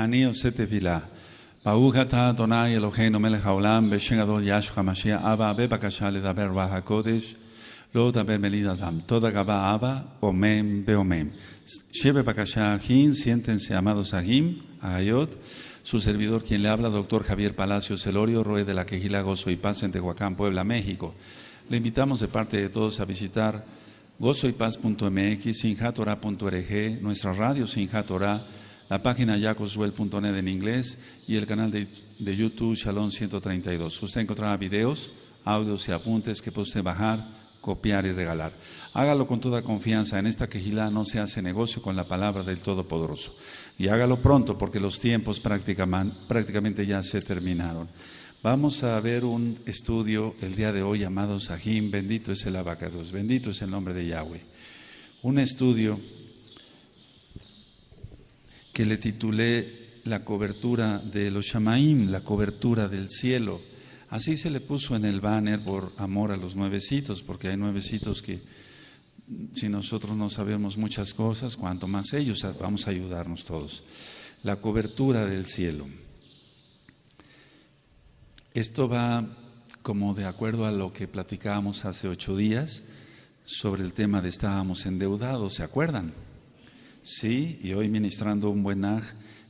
אני עושה תפילה. ברוך אתה אדוני אלוהינו מלך העולם בשם גדול ישוע המשיח. אבא, בבקשה לדבר רוח הקודש, לא לדבר מליד אדם. תודה רבה אבא, עומם bakashah, שב siéntense אחים, סיינטנסי Su servidor, quien le habla, doctor Javier palacios Celorio, Roe de la Quejila Gozo y Paz en Tehuacán, Puebla, México. Le invitamos de parte de todos a visitar gozoypaz.mx, sinjatora.org, nuestra radio Sinjatora, la página yacosuel.net en inglés y el canal de, de, YouTube Shalom 132. Usted encontrará videos, audios y apuntes que puede bajar, copiar y regalar. Hágalo con toda confianza. En esta quejilá no se hace negocio con la palabra del Todopoderoso. Y hágalo pronto porque los tiempos prácticamente ya se terminaron. Vamos a ver un estudio el día de hoy, llamado Sahim. Bendito es el abacados, bendito es el nombre de Yahweh. Un estudio que le titulé La cobertura de los Shamaim, la cobertura del cielo. Así se le puso en el banner por amor a los nuevecitos, porque hay nuevecitos que si nosotros no sabemos muchas cosas, cuanto más ellos, vamos a ayudarnos todos. La cobertura del cielo. Esto va como de acuerdo a lo que platicábamos hace ocho días sobre el tema de estábamos endeudados, ¿se acuerdan? Sí, y hoy ministrando un buen aj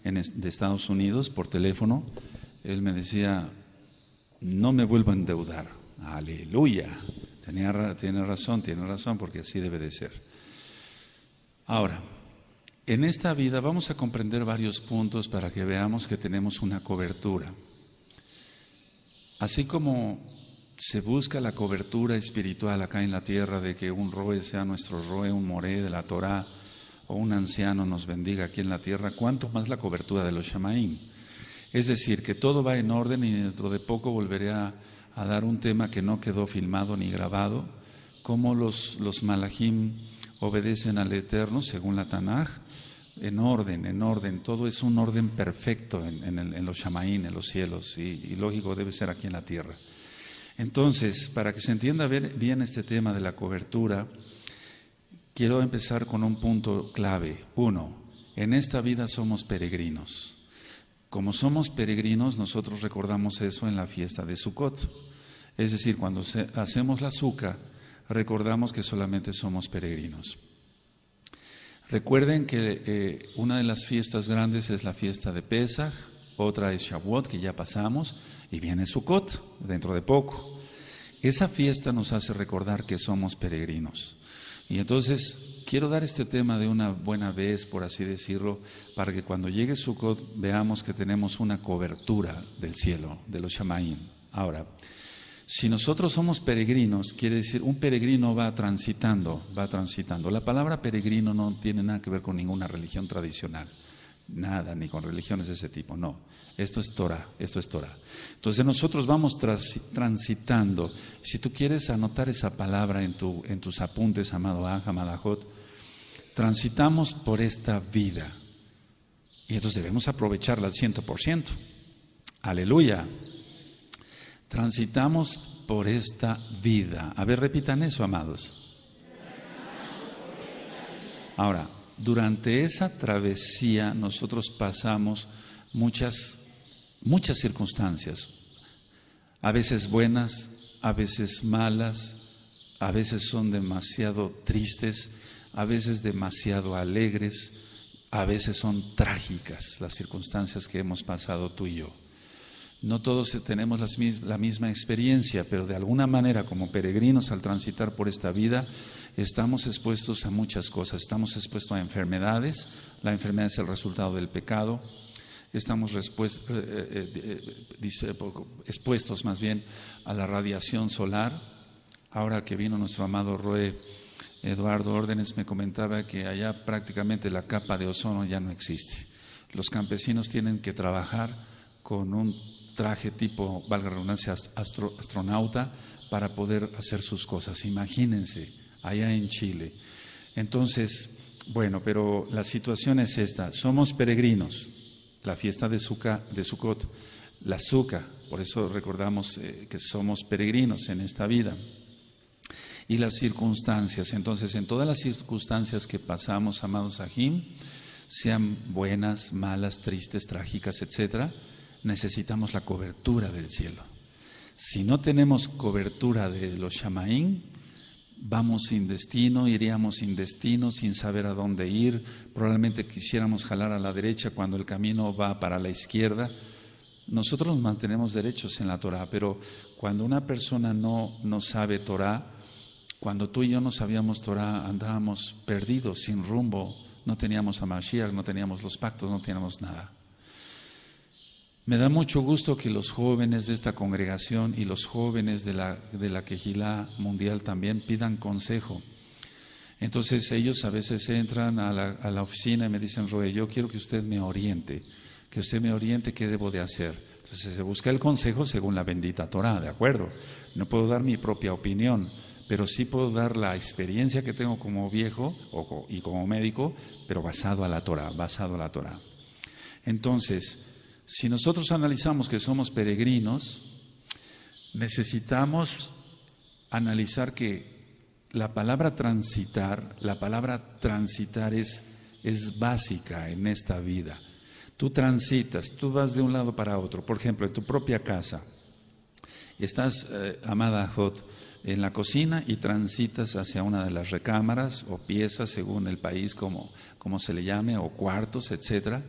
en de Estados Unidos por teléfono, él me decía, no me vuelvo a endeudar. Aleluya. tiene razón, tiene razón, porque así debe de ser. Ahora, en esta vida vamos a comprender varios puntos para que veamos que tenemos una cobertura. Así como se busca la cobertura espiritual acá en la tierra de que un Roe sea nuestro Roe, un More de la Torah, o un anciano nos bendiga aquí en la tierra, cuánto más la cobertura de los Shamaim. Es decir, que todo va en orden y dentro de poco volveré a, dar un tema que no quedó filmado ni grabado, cómo los, los obedecen al Eterno según la Tanaj, en orden, en orden, todo es un orden perfecto en, los chamaín en los cielos, y, lógico debe ser aquí en la tierra. Entonces, para que se entienda bien este tema de la cobertura, quiero empezar con un punto clave. Uno, en esta vida somos peregrinos. Como somos peregrinos, nosotros recordamos eso en la fiesta de Sukkot. Es decir, cuando hacemos la azúcar, recordamos que solamente somos peregrinos. Recuerden que eh, una de las fiestas grandes es la fiesta de Pesach, otra es Shavuot, que ya pasamos, y viene Sukkot dentro de poco. Esa fiesta nos hace recordar que somos peregrinos. Y entonces quiero dar este tema de una buena vez, por así decirlo, para que cuando llegue Sukkot veamos que tenemos una cobertura del cielo, de los Shamaim. Ahora, si nosotros somos peregrinos, quiere decir, un peregrino va transitando, va transitando. La palabra peregrino no tiene nada que ver con ninguna religión tradicional nada, ni con religiones de ese tipo, no. Esto es Torah, esto es Torah. Entonces nosotros vamos transitando. Si tú quieres anotar esa palabra en, tu, en tus apuntes, amado Aja, Malajot, transitamos por esta vida. Y entonces debemos aprovecharla al ciento por ciento. Aleluya. Transitamos por esta vida. A ver, repitan eso, amados. Ahora, durante esa travesía nosotros pasamos muchas, muchas circunstancias, a veces buenas, a veces malas, a veces son demasiado tristes, a veces demasiado alegres, a veces son trágicas las circunstancias que hemos pasado tú y yo. No todos tenemos la misma experiencia, pero de alguna manera como peregrinos al transitar por esta vida, estamos expuestos a muchas cosas. Estamos expuestos a enfermedades, la enfermedad es el resultado del pecado, estamos eh, eh, eh, expuestos más bien a la radiación solar. Ahora que vino nuestro amado Roe Eduardo Órdenes, me comentaba que allá prácticamente la capa de ozono ya no existe. Los campesinos tienen que trabajar con un traje tipo, valga la redundancia, astronauta para poder hacer sus cosas. Imagínense allá en Chile. Entonces, bueno, pero la situación es esta. Somos peregrinos. La fiesta de, Suka, de Sukkot, la suca. por eso recordamos eh, que somos peregrinos en esta vida. Y las circunstancias. Entonces, en todas las circunstancias que pasamos, amados Ajim, sean buenas, malas, tristes, trágicas, etc., necesitamos la cobertura del cielo. Si no tenemos cobertura de los Shamaín, vamos sin destino, iríamos sin destino, sin saber a dónde ir, probablemente quisiéramos jalar a la derecha cuando el camino va para la izquierda. Nosotros nos mantenemos derechos en la Torah, pero cuando una persona no, no sabe Torah, cuando tú y yo no sabíamos Torah, andábamos perdidos, sin rumbo, no teníamos a Mashiach, no teníamos los pactos, no teníamos nada. Me da mucho gusto que los jóvenes de esta congregación y los jóvenes de la, de la Quejilá Mundial también pidan consejo. Entonces ellos a veces entran a la, oficina y me dicen, Roe, yo quiero que usted me oriente, que usted me oriente qué debo de hacer. Entonces se busca el consejo según la bendita Torah, ¿de acuerdo? No puedo dar mi propia opinión, pero sí puedo dar la experiencia que tengo como viejo y como médico, pero basado a la Torah, basado a la Torah. Entonces, si nosotros analizamos que somos peregrinos, necesitamos analizar que la palabra transitar, la palabra transitar es, es básica en esta vida. Tú transitas, tú vas de un lado para otro. Por ejemplo, en tu propia casa, estás, eh, amada Jot, en la cocina y transitas hacia una de las recámaras o piezas, según el país, como, como se le llame, o cuartos, etcétera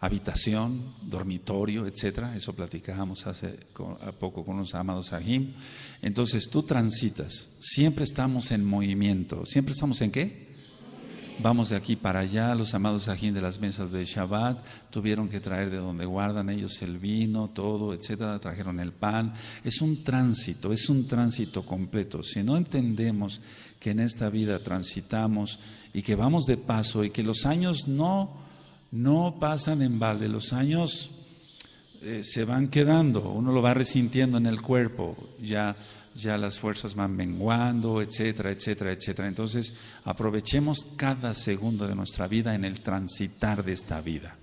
habitación, dormitorio, etcétera. Eso platicábamos hace a poco con los amados Ajim. Entonces tú transitas, siempre estamos en movimiento. ¿Siempre estamos en qué? Vamos de aquí para allá, los amados ajín de las mesas de Shabbat tuvieron que traer de donde guardan ellos el vino, todo, etcétera, trajeron el pan. Es un tránsito, es un tránsito completo. Si no entendemos que en esta vida transitamos y que vamos de paso y que los años no no pasan en balde, los años eh, se van quedando, uno lo va resintiendo en el cuerpo, ya, ya las fuerzas van menguando, etcétera, etcétera, etcétera. Entonces, aprovechemos cada segundo de nuestra vida en el transitar de esta vida.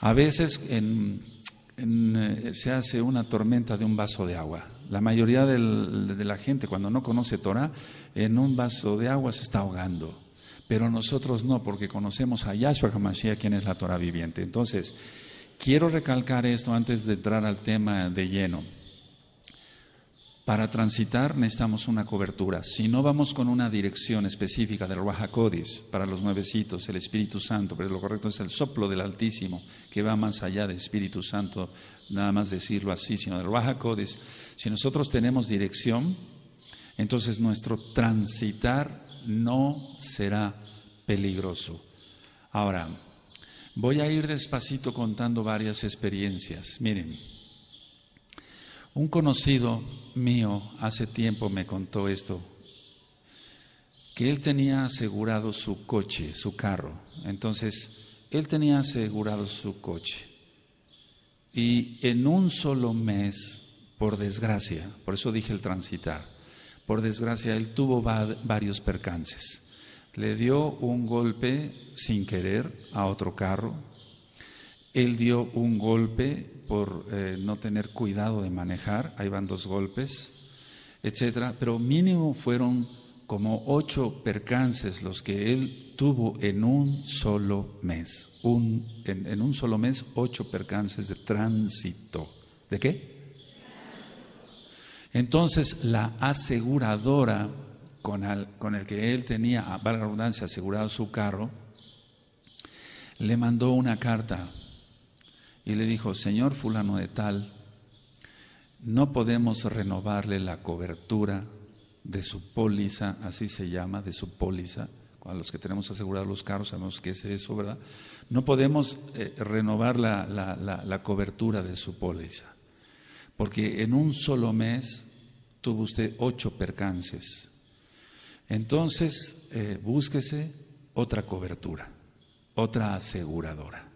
A veces eh, se hace una tormenta de un vaso de agua. La mayoría de la gente cuando no conoce Torah, en un vaso de agua se está ahogando pero nosotros no, porque conocemos a Yahshua HaMashiach, quien es la Torah viviente. Entonces, quiero recalcar esto antes de entrar al tema de lleno. Para transitar necesitamos una cobertura. Si no vamos con una dirección específica del codice para los nuevecitos, el Espíritu Santo, pero lo correcto es el soplo del Altísimo, que va más allá del Espíritu Santo, nada más decirlo así, sino del codice Si nosotros tenemos dirección, entonces nuestro transitar no será peligroso. Ahora, voy a ir despacito contando varias experiencias. Miren, un conocido mío hace tiempo me contó esto, que él tenía asegurado su coche, su carro. Entonces, él tenía asegurado su coche. Y en un solo mes, por desgracia, por eso dije el transitar, por desgracia, él tuvo varios percances. Le dio un golpe sin querer a otro carro. Él dio un golpe por eh, no tener cuidado de manejar. Ahí van dos golpes, etcétera. Pero mínimo fueron como ocho percances los que él tuvo en un solo mes. Un, en un solo mes, ocho percances de tránsito. ¿De qué? Entonces la aseguradora con, el que él tenía, ah, valga la redundancia, asegurado su carro, le mandó una carta y le dijo, señor fulano de tal, no podemos renovarle la cobertura de su póliza, así se llama, de su póliza, a los que tenemos asegurados los carros sabemos que es eso, ¿verdad? No podemos eh, renovar la cobertura de su póliza porque en un solo mes tuvo usted ocho percances. Entonces, eh, búsquese otra cobertura, otra aseguradora.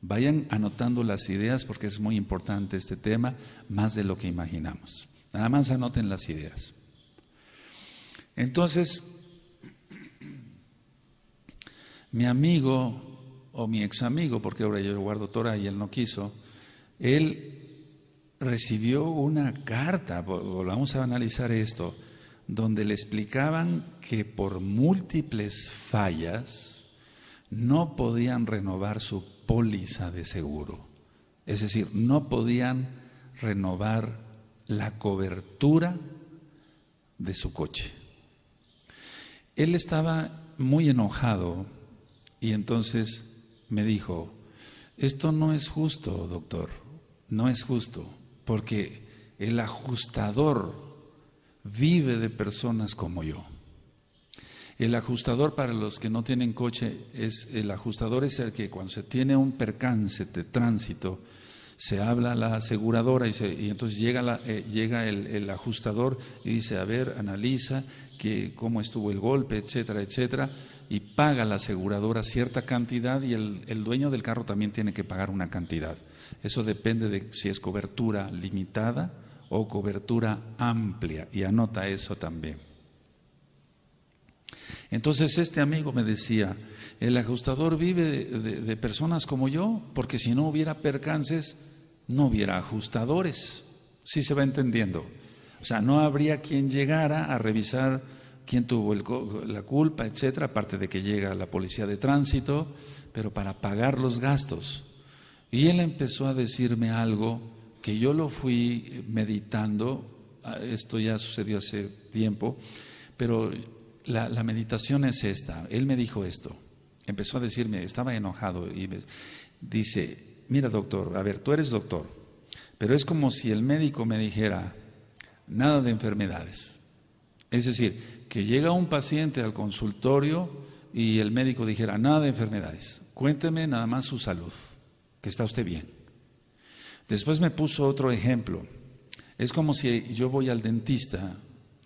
Vayan anotando las ideas porque es muy importante este tema, más de lo que imaginamos. Nada más anoten las ideas. Entonces, mi amigo o mi ex amigo, porque ahora yo guardo Torah y él no quiso, él recibió una carta, volvamos a analizar esto, donde le explicaban que por múltiples fallas no podían renovar su póliza de seguro. Es decir, no podían renovar la cobertura de su coche. Él estaba muy enojado y entonces me dijo, esto no es justo, doctor, no es justo porque el ajustador vive de personas como yo. El ajustador para los que no tienen coche es el ajustador es el que cuando se tiene un percance de tránsito se habla a la aseguradora y, entonces llega, eh, llega el, ajustador y dice a ver analiza que cómo estuvo el golpe etcétera etcétera y paga la aseguradora cierta cantidad y el dueño del carro también tiene que pagar una cantidad. Eso depende de si es cobertura limitada o cobertura amplia. Y anota eso también. Entonces este amigo me decía, el ajustador vive de, personas como yo, porque si no hubiera percances, no hubiera ajustadores. Sí se va entendiendo. O sea, no habría quien llegara a revisar quién tuvo la culpa, etcétera, aparte de que llega la policía de tránsito, pero para pagar los gastos. Y él empezó a decirme algo que yo lo fui meditando, ah, esto ya sucedió hace tiempo, pero la, meditación es esta. Él me dijo esto, empezó a decirme, estaba enojado y me dice, mira doctor, a ver, tú eres doctor, pero es como si el médico me dijera, nada de enfermedades. Es decir, que llega un paciente al consultorio y el médico dijera, nada de enfermedades, cuénteme nada más su salud que está usted bien. Después me puso otro ejemplo. Es como si yo voy al dentista,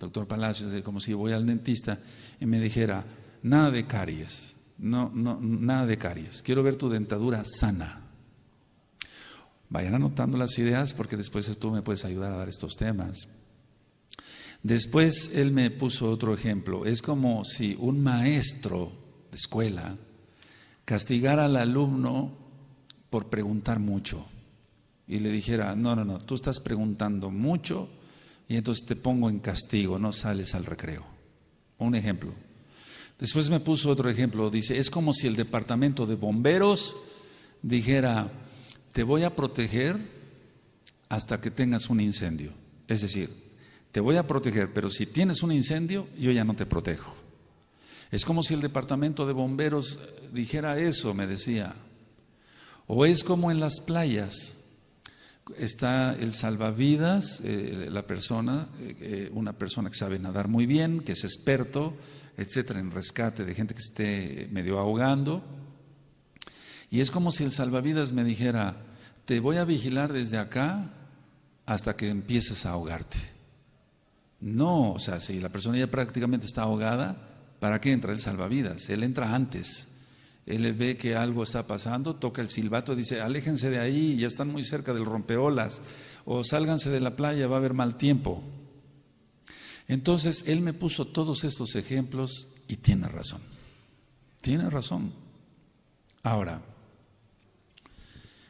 doctor Palacios, es como si voy al dentista y me dijera, nada de caries, no, no, nada de caries, quiero ver tu dentadura sana. Vayan anotando las ideas porque después tú me puedes ayudar a dar estos temas. Después él me puso otro ejemplo. Es como si un maestro de escuela castigara al alumno por preguntar mucho y le dijera, no, no, no, tú estás preguntando mucho y entonces te pongo en castigo, no sales al recreo. Un ejemplo. Después me puso otro ejemplo, dice, es como si el departamento de bomberos dijera, te voy a proteger hasta que tengas un incendio. Es decir, te voy a proteger, pero si tienes un incendio, yo ya no te protejo. Es como si el departamento de bomberos dijera eso, me decía, o es como en las playas. Está el salvavidas, eh, la persona, eh, eh, una persona que sabe nadar muy bien, que es experto, etcétera, en rescate de gente que esté medio ahogando. Y es como si el salvavidas me dijera, te voy a vigilar desde acá hasta que empieces a ahogarte. No, o sea, si la persona ya prácticamente está ahogada, ¿para qué entra el salvavidas? Él entra antes él ve que algo está pasando, toca el silbato, dice, aléjense de ahí, ya están muy cerca del rompeolas, o sálganse de la playa, va a haber mal tiempo. Entonces, él me puso todos estos ejemplos y tiene razón. Tiene razón. Ahora,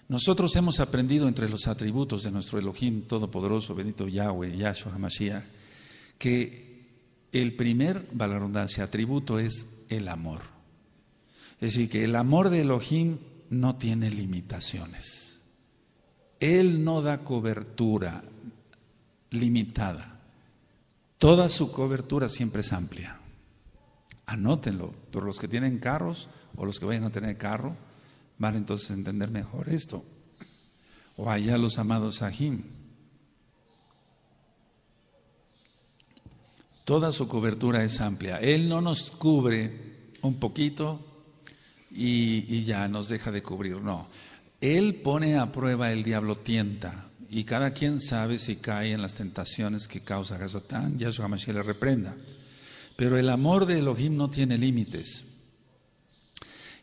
nosotros hemos aprendido entre los atributos de nuestro Elohim Todopoderoso, bendito Yahweh, Yahshua HaMashiach, que el primer, valarundancia, atributo es el amor. Es decir, que el amor de Elohim no tiene limitaciones. Él no da cobertura limitada. Toda su cobertura siempre es amplia. Anótenlo, por los que tienen carros o los que vayan a tener carro, van entonces a entender mejor esto. O allá los amados Ajim. Toda su cobertura es amplia. Él no nos cubre un poquito, y, ya nos deja de cubrir. No, Él pone a prueba, el diablo tienta y cada quien sabe si cae en las tentaciones que causa a Ya Yahshua Mashiach le reprenda. Pero el amor de Elohim no tiene límites.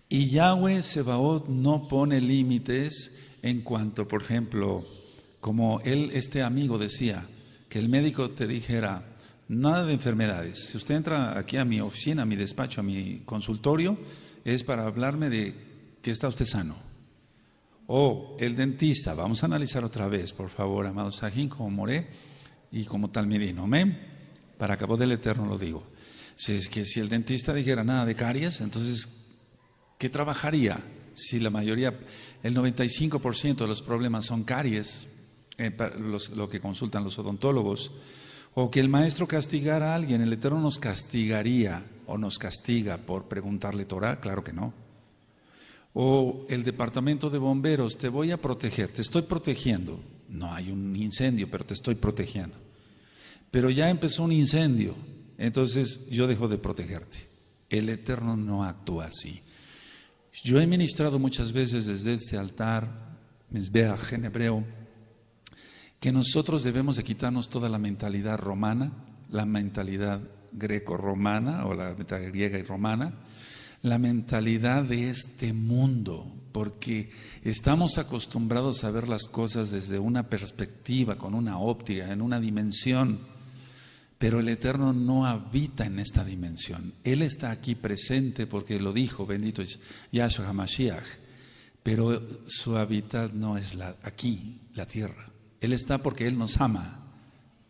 Y Yahweh Sebaot no pone límites en cuanto, por ejemplo, como él, este amigo decía, que el médico te dijera, nada de enfermedades. Si usted entra aquí a mi oficina, a mi despacho, a mi consultorio, es para hablarme de que está usted sano. O el dentista, vamos a analizar otra vez, por favor, amado Sajín, como moré y como tal mirino. Amén. Para cabo del eterno lo digo. Si es que si el dentista dijera nada de caries, entonces, ¿qué trabajaría? Si la mayoría, el 95% de los problemas son caries, eh, lo que consultan los odontólogos, o que el maestro castigara a alguien, el Eterno nos castigaría o nos castiga por preguntarle Torah, claro que no. O el departamento de bomberos, te voy a proteger, te estoy protegiendo. No hay un incendio, pero te estoy protegiendo. Pero ya empezó un incendio, entonces yo dejo de protegerte. El Eterno no actúa así. Yo he ministrado muchas veces desde este altar, mis en hebreo, que nosotros debemos de quitarnos toda la mentalidad romana, la mentalidad greco-romana o la mitad griega y romana, la mentalidad de este mundo, porque estamos acostumbrados a ver las cosas desde una perspectiva, con una óptica, en una dimensión, pero el Eterno no habita en esta dimensión. Él está aquí presente porque lo dijo, bendito es Yahshua HaMashiach, pero su hábitat no es la, aquí, la tierra. Él está porque Él nos ama.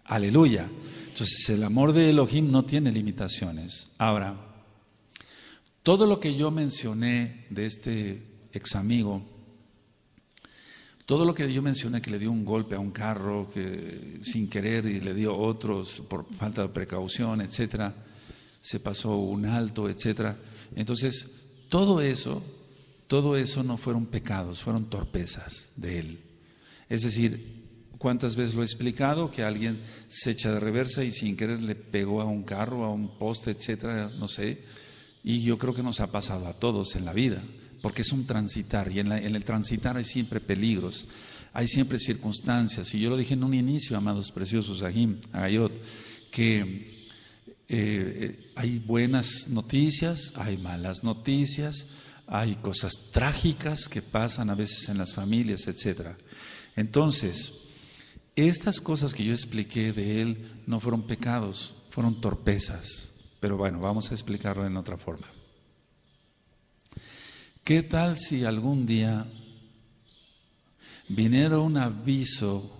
Aleluya. Entonces el amor de Elohim no tiene limitaciones. Ahora, todo lo que yo mencioné de este ex amigo, todo lo que yo mencioné que le dio un golpe a un carro que, sin querer y le dio otros por falta de precaución, etcétera, se pasó un alto, etcétera. Entonces, todo eso, todo eso no fueron pecados, fueron torpezas de él. Es decir, ¿Cuántas veces lo he explicado? Que alguien se echa de reversa y sin querer le pegó a un carro, a un poste, etcétera, no sé. Y yo creo que nos ha pasado a todos en la vida, porque es un transitar y en, el transitar hay siempre peligros, hay siempre circunstancias. Y yo lo dije en un inicio, amados preciosos, Agim, Agayot, que eh, hay buenas noticias, hay malas noticias, hay cosas trágicas que pasan a veces en las familias, etcétera. Entonces, estas cosas que yo expliqué de él no fueron pecados, fueron torpezas. Pero bueno, vamos a explicarlo en otra forma. ¿Qué tal si algún día viniera un aviso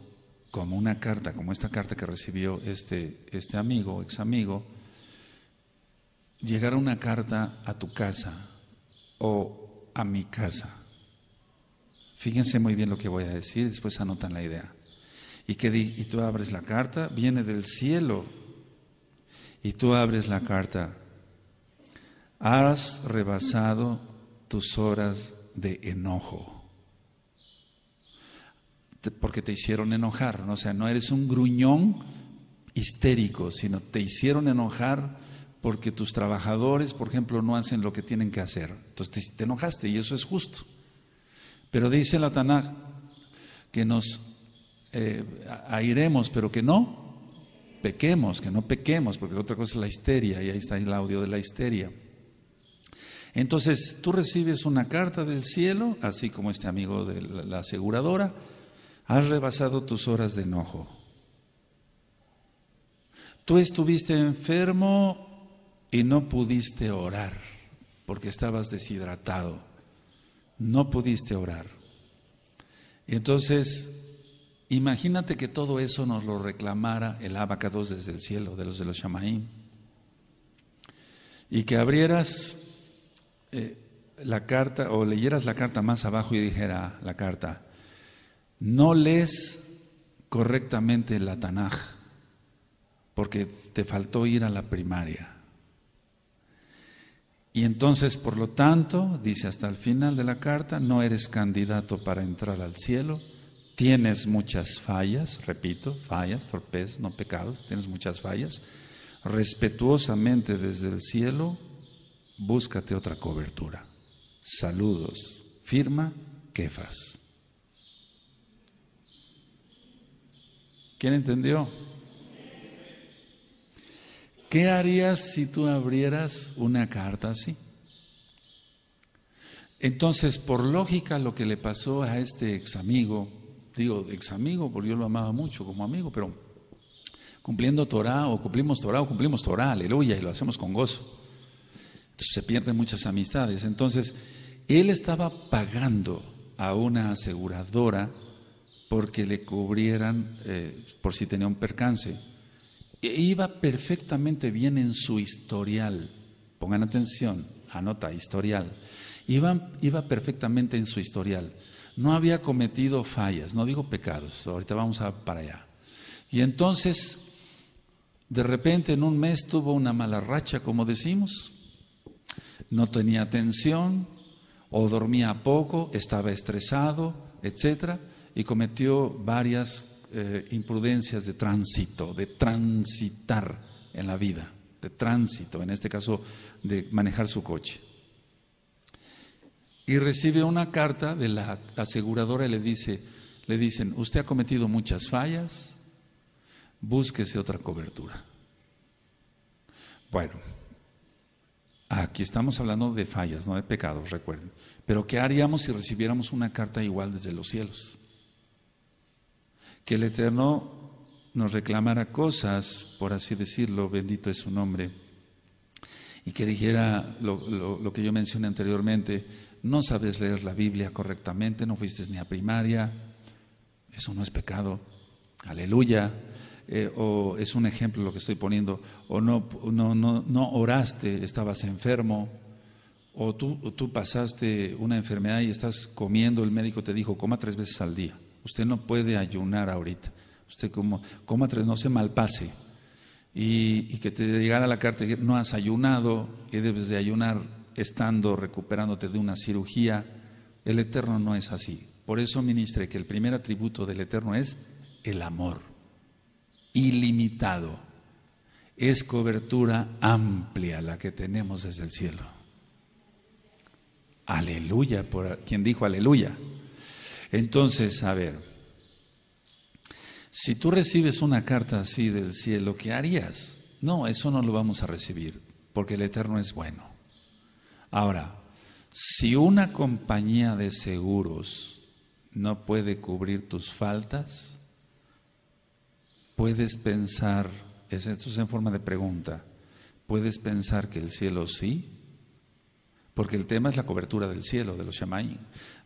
como una carta, como esta carta que recibió este, este amigo, ex amigo, llegara una carta a tu casa o a mi casa? Fíjense muy bien lo que voy a decir, después anotan la idea. Y, que, tú abres la carta, viene del cielo. Y tú abres la carta. Has rebasado tus horas de enojo. Porque te hicieron enojar. O sea, no eres un gruñón histérico, sino te hicieron enojar porque tus trabajadores, por ejemplo, no hacen lo que tienen que hacer. Entonces te, enojaste y eso es justo. Pero dice la Tanaj que nos eh, airemos, pero que no pequemos, que no pequemos, porque otra cosa es la histeria, y ahí está el audio de la histeria. Entonces, tú recibes una carta del cielo, así como este amigo de la aseguradora, has rebasado tus horas de enojo. Tú estuviste enfermo y no pudiste orar, porque estabas deshidratado. No pudiste orar. Y entonces Imagínate que todo eso nos lo reclamara el abacados desde el cielo, de los de los Shamaim. Y que abrieras eh, la carta o leyeras la carta más abajo y dijera la carta, no lees correctamente la Tanaj, porque te faltó ir a la primaria. Y entonces, por lo tanto, dice hasta el final de la carta, no eres candidato para entrar al cielo tienes muchas fallas, repito, fallas, torpes, no pecados, tienes muchas fallas, respetuosamente desde el cielo, búscate otra cobertura. Saludos, firma quefas. ¿Quién entendió? ¿Qué harías si tú abrieras una carta así? Entonces, por lógica, lo que le pasó a este ex amigo, digo, ex amigo, porque yo lo amaba mucho como amigo, pero cumpliendo Torah o cumplimos Torah o cumplimos Torah, aleluya, y lo hacemos con gozo. Entonces se pierden muchas amistades. Entonces, él estaba pagando a una aseguradora porque le cubrieran eh, por si tenía un percance. E iba perfectamente bien en su historial. Pongan atención, anota, historial. iba perfectamente en su historial no había cometido fallas, no digo pecados, ahorita vamos a, para allá. Y entonces, de repente en un mes tuvo una mala racha, como decimos, no tenía atención, o dormía poco, estaba estresado, etc. Y cometió varias eh, imprudencias de tránsito, de transitar en la vida, de tránsito, en este caso de manejar su coche y recibe una carta de la aseguradora y le dice, le dicen, usted ha cometido muchas fallas, búsquese otra cobertura. Bueno, aquí estamos hablando de fallas, no de pecados, recuerden. Pero ¿qué haríamos si recibiéramos una carta igual desde los cielos? Que el Eterno nos reclamara cosas, por así decirlo, bendito es su nombre, y que dijera lo que yo mencioné anteriormente, no sabes leer la Biblia correctamente, no fuiste ni a primaria, eso no es pecado, aleluya, eh, o es un ejemplo lo que estoy poniendo, o no, no, no, oraste, estabas enfermo, o tú, tú pasaste una enfermedad y estás comiendo, el médico te dijo, coma tres veces al día, usted no puede ayunar ahorita, usted como, coma tres, no se malpase. Y, que te llegara la carta, no has ayunado y debes de ayunar estando recuperándote de una cirugía. El Eterno no es así. Por eso, ministre, que el primer atributo del Eterno es el amor, ilimitado. Es cobertura amplia la que tenemos desde el cielo. Aleluya, por quien dijo aleluya. Entonces, a ver, si tú recibes una carta así del cielo, ¿qué harías? No, eso no lo vamos a recibir, porque el Eterno es bueno. Ahora, si una compañía de seguros no puede cubrir tus faltas, puedes pensar, esto es en forma de pregunta, puedes pensar que el cielo sí, porque el tema es la cobertura del cielo, de los shamayim.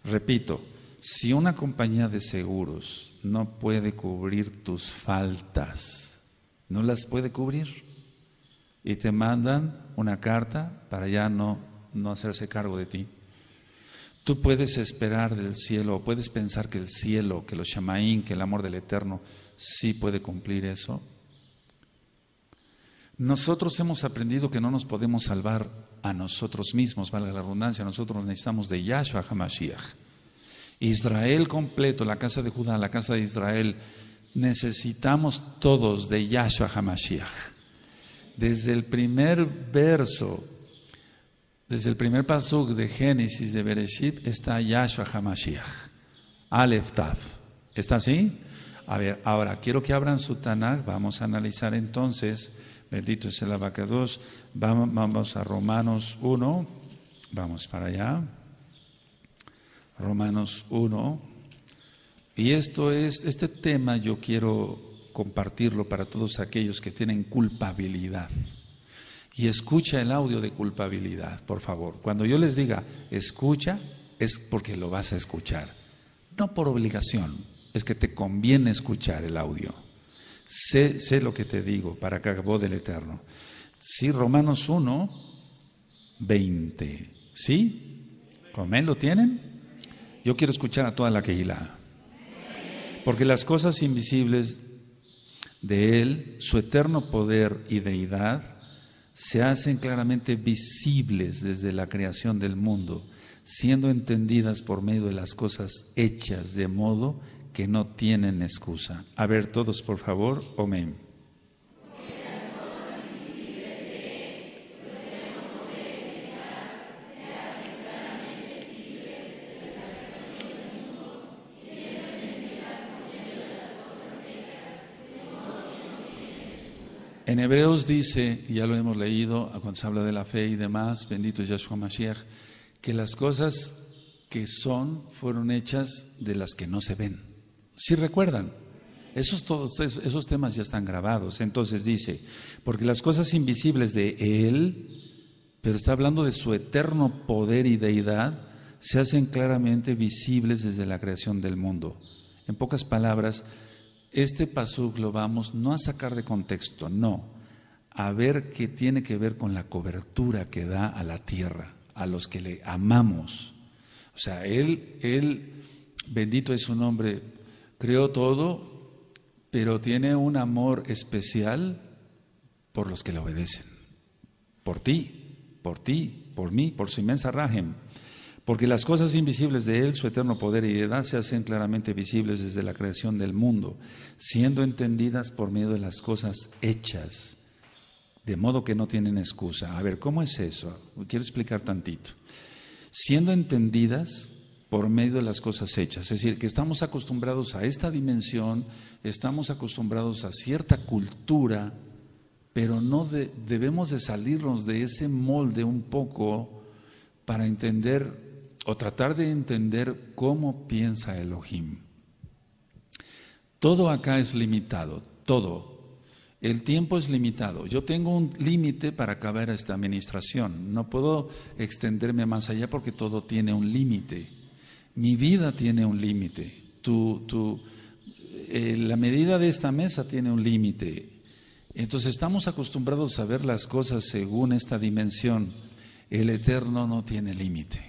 Repito, si una compañía de seguros no puede cubrir tus faltas, no las puede cubrir, y te mandan una carta para ya no no hacerse cargo de ti. Tú puedes esperar del cielo, puedes pensar que el cielo, que los shamaín, que el amor del Eterno, sí puede cumplir eso. Nosotros hemos aprendido que no nos podemos salvar a nosotros mismos, valga la redundancia, nosotros necesitamos de Yahshua HaMashiach. Israel completo, la casa de Judá, la casa de Israel, necesitamos todos de Yahshua HaMashiach. Desde el primer verso desde el primer paso de Génesis de Bereshit está Yahshua HaMashiach. Aleph Tav. ¿Está así? A ver, ahora quiero que abran su Tanakh. Vamos a analizar entonces. Bendito es el abacados. Vamos, vamos a Romanos 1. Vamos para allá. Romanos 1. Y esto es, este tema yo quiero compartirlo para todos aquellos que tienen culpabilidad y escucha el audio de culpabilidad, por favor. Cuando yo les diga escucha, es porque lo vas a escuchar. No por obligación, es que te conviene escuchar el audio. Sé, lo que te digo para que acabó del Eterno. Sí, Romanos 1, 20. ¿Sí? él ¿Lo tienen? Yo quiero escuchar a toda la gila. Porque las cosas invisibles de Él, su eterno poder y deidad, se hacen claramente visibles desde la creación del mundo, siendo entendidas por medio de las cosas hechas de modo que no tienen excusa. A ver todos, por favor, amén. En Hebreos dice, ya lo hemos leído cuando se habla de la fe y demás, bendito es Yahshua Mashiach, que las cosas que son fueron hechas de las que no se ven. Si ¿Sí recuerdan, esos, todos, esos temas ya están grabados. Entonces dice, porque las cosas invisibles de Él, pero está hablando de su eterno poder y deidad, se hacen claramente visibles desde la creación del mundo. En pocas palabras, este pasuk lo vamos no a sacar de contexto, no, a ver qué tiene que ver con la cobertura que da a la tierra, a los que le amamos. O sea, él, él, bendito es su nombre, creó todo, pero tiene un amor especial por los que le obedecen, por ti, por ti, por mí, por su inmensa rajem. Porque las cosas invisibles de Él, su eterno poder y edad, se hacen claramente visibles desde la creación del mundo, siendo entendidas por medio de las cosas hechas, de modo que no tienen excusa. A ver, ¿cómo es eso? Quiero explicar tantito. Siendo entendidas por medio de las cosas hechas, es decir, que estamos acostumbrados a esta dimensión, estamos acostumbrados a cierta cultura, pero no debemos de salirnos de ese molde un poco para entender o tratar de entender cómo piensa Elohim. Todo acá es limitado, todo. El tiempo es limitado. Yo tengo un límite para acabar esta administración. No puedo extenderme más allá porque todo tiene un límite. Mi vida tiene un límite. Eh, la medida de esta mesa tiene un límite. Entonces estamos acostumbrados a ver las cosas según esta dimensión. El eterno no tiene límite.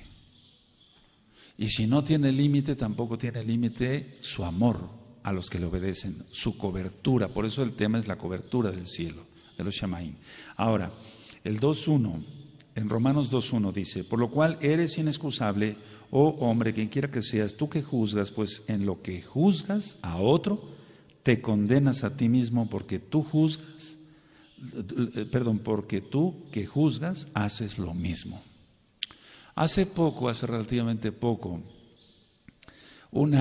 Y si no tiene límite, tampoco tiene límite su amor a los que le obedecen, su cobertura. Por eso el tema es la cobertura del cielo, de los Shamaim. Ahora, el 2.1, en Romanos 2.1 dice, por lo cual eres inexcusable, oh hombre, quien quiera que seas, tú que juzgas, pues en lo que juzgas a otro, te condenas a ti mismo porque tú juzgas, eh, perdón, porque tú que juzgas haces lo mismo. Hace poco, hace relativamente poco, un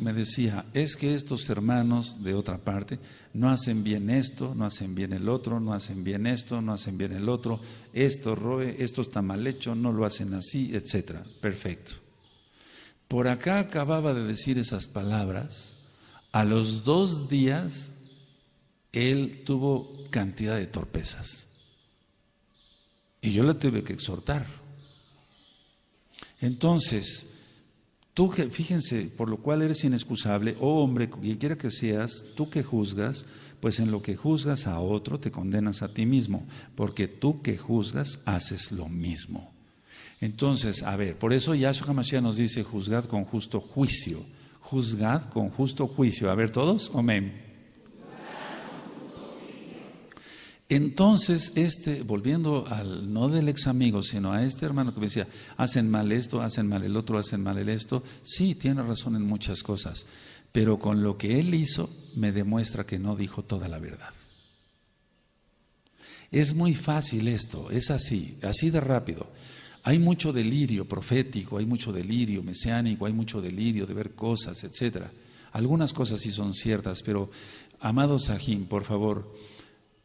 me decía, es que estos hermanos de otra parte no hacen bien esto, no hacen bien el otro, no hacen bien esto, no hacen bien el otro, esto roe, esto está mal hecho, no lo hacen así, etc. Perfecto. Por acá acababa de decir esas palabras, a los dos días él tuvo cantidad de torpezas. Y yo le tuve que exhortar. Entonces, tú que, fíjense, por lo cual eres inexcusable, oh hombre, quien quiera que seas, tú que juzgas, pues en lo que juzgas a otro te condenas a ti mismo, porque tú que juzgas haces lo mismo. Entonces, a ver, por eso Yahshua Hamashiach nos dice, juzgad con justo juicio, juzgad con justo juicio. A ver, todos, amén. Entonces, este, volviendo al, no del ex amigo, sino a este hermano que me decía, hacen mal esto, hacen mal el otro, hacen mal el esto, sí, tiene razón en muchas cosas, pero con lo que él hizo me demuestra que no dijo toda la verdad. Es muy fácil esto, es así, así de rápido. Hay mucho delirio profético, hay mucho delirio mesiánico, hay mucho delirio de ver cosas, etc. Algunas cosas sí son ciertas, pero, amado Sajín, por favor,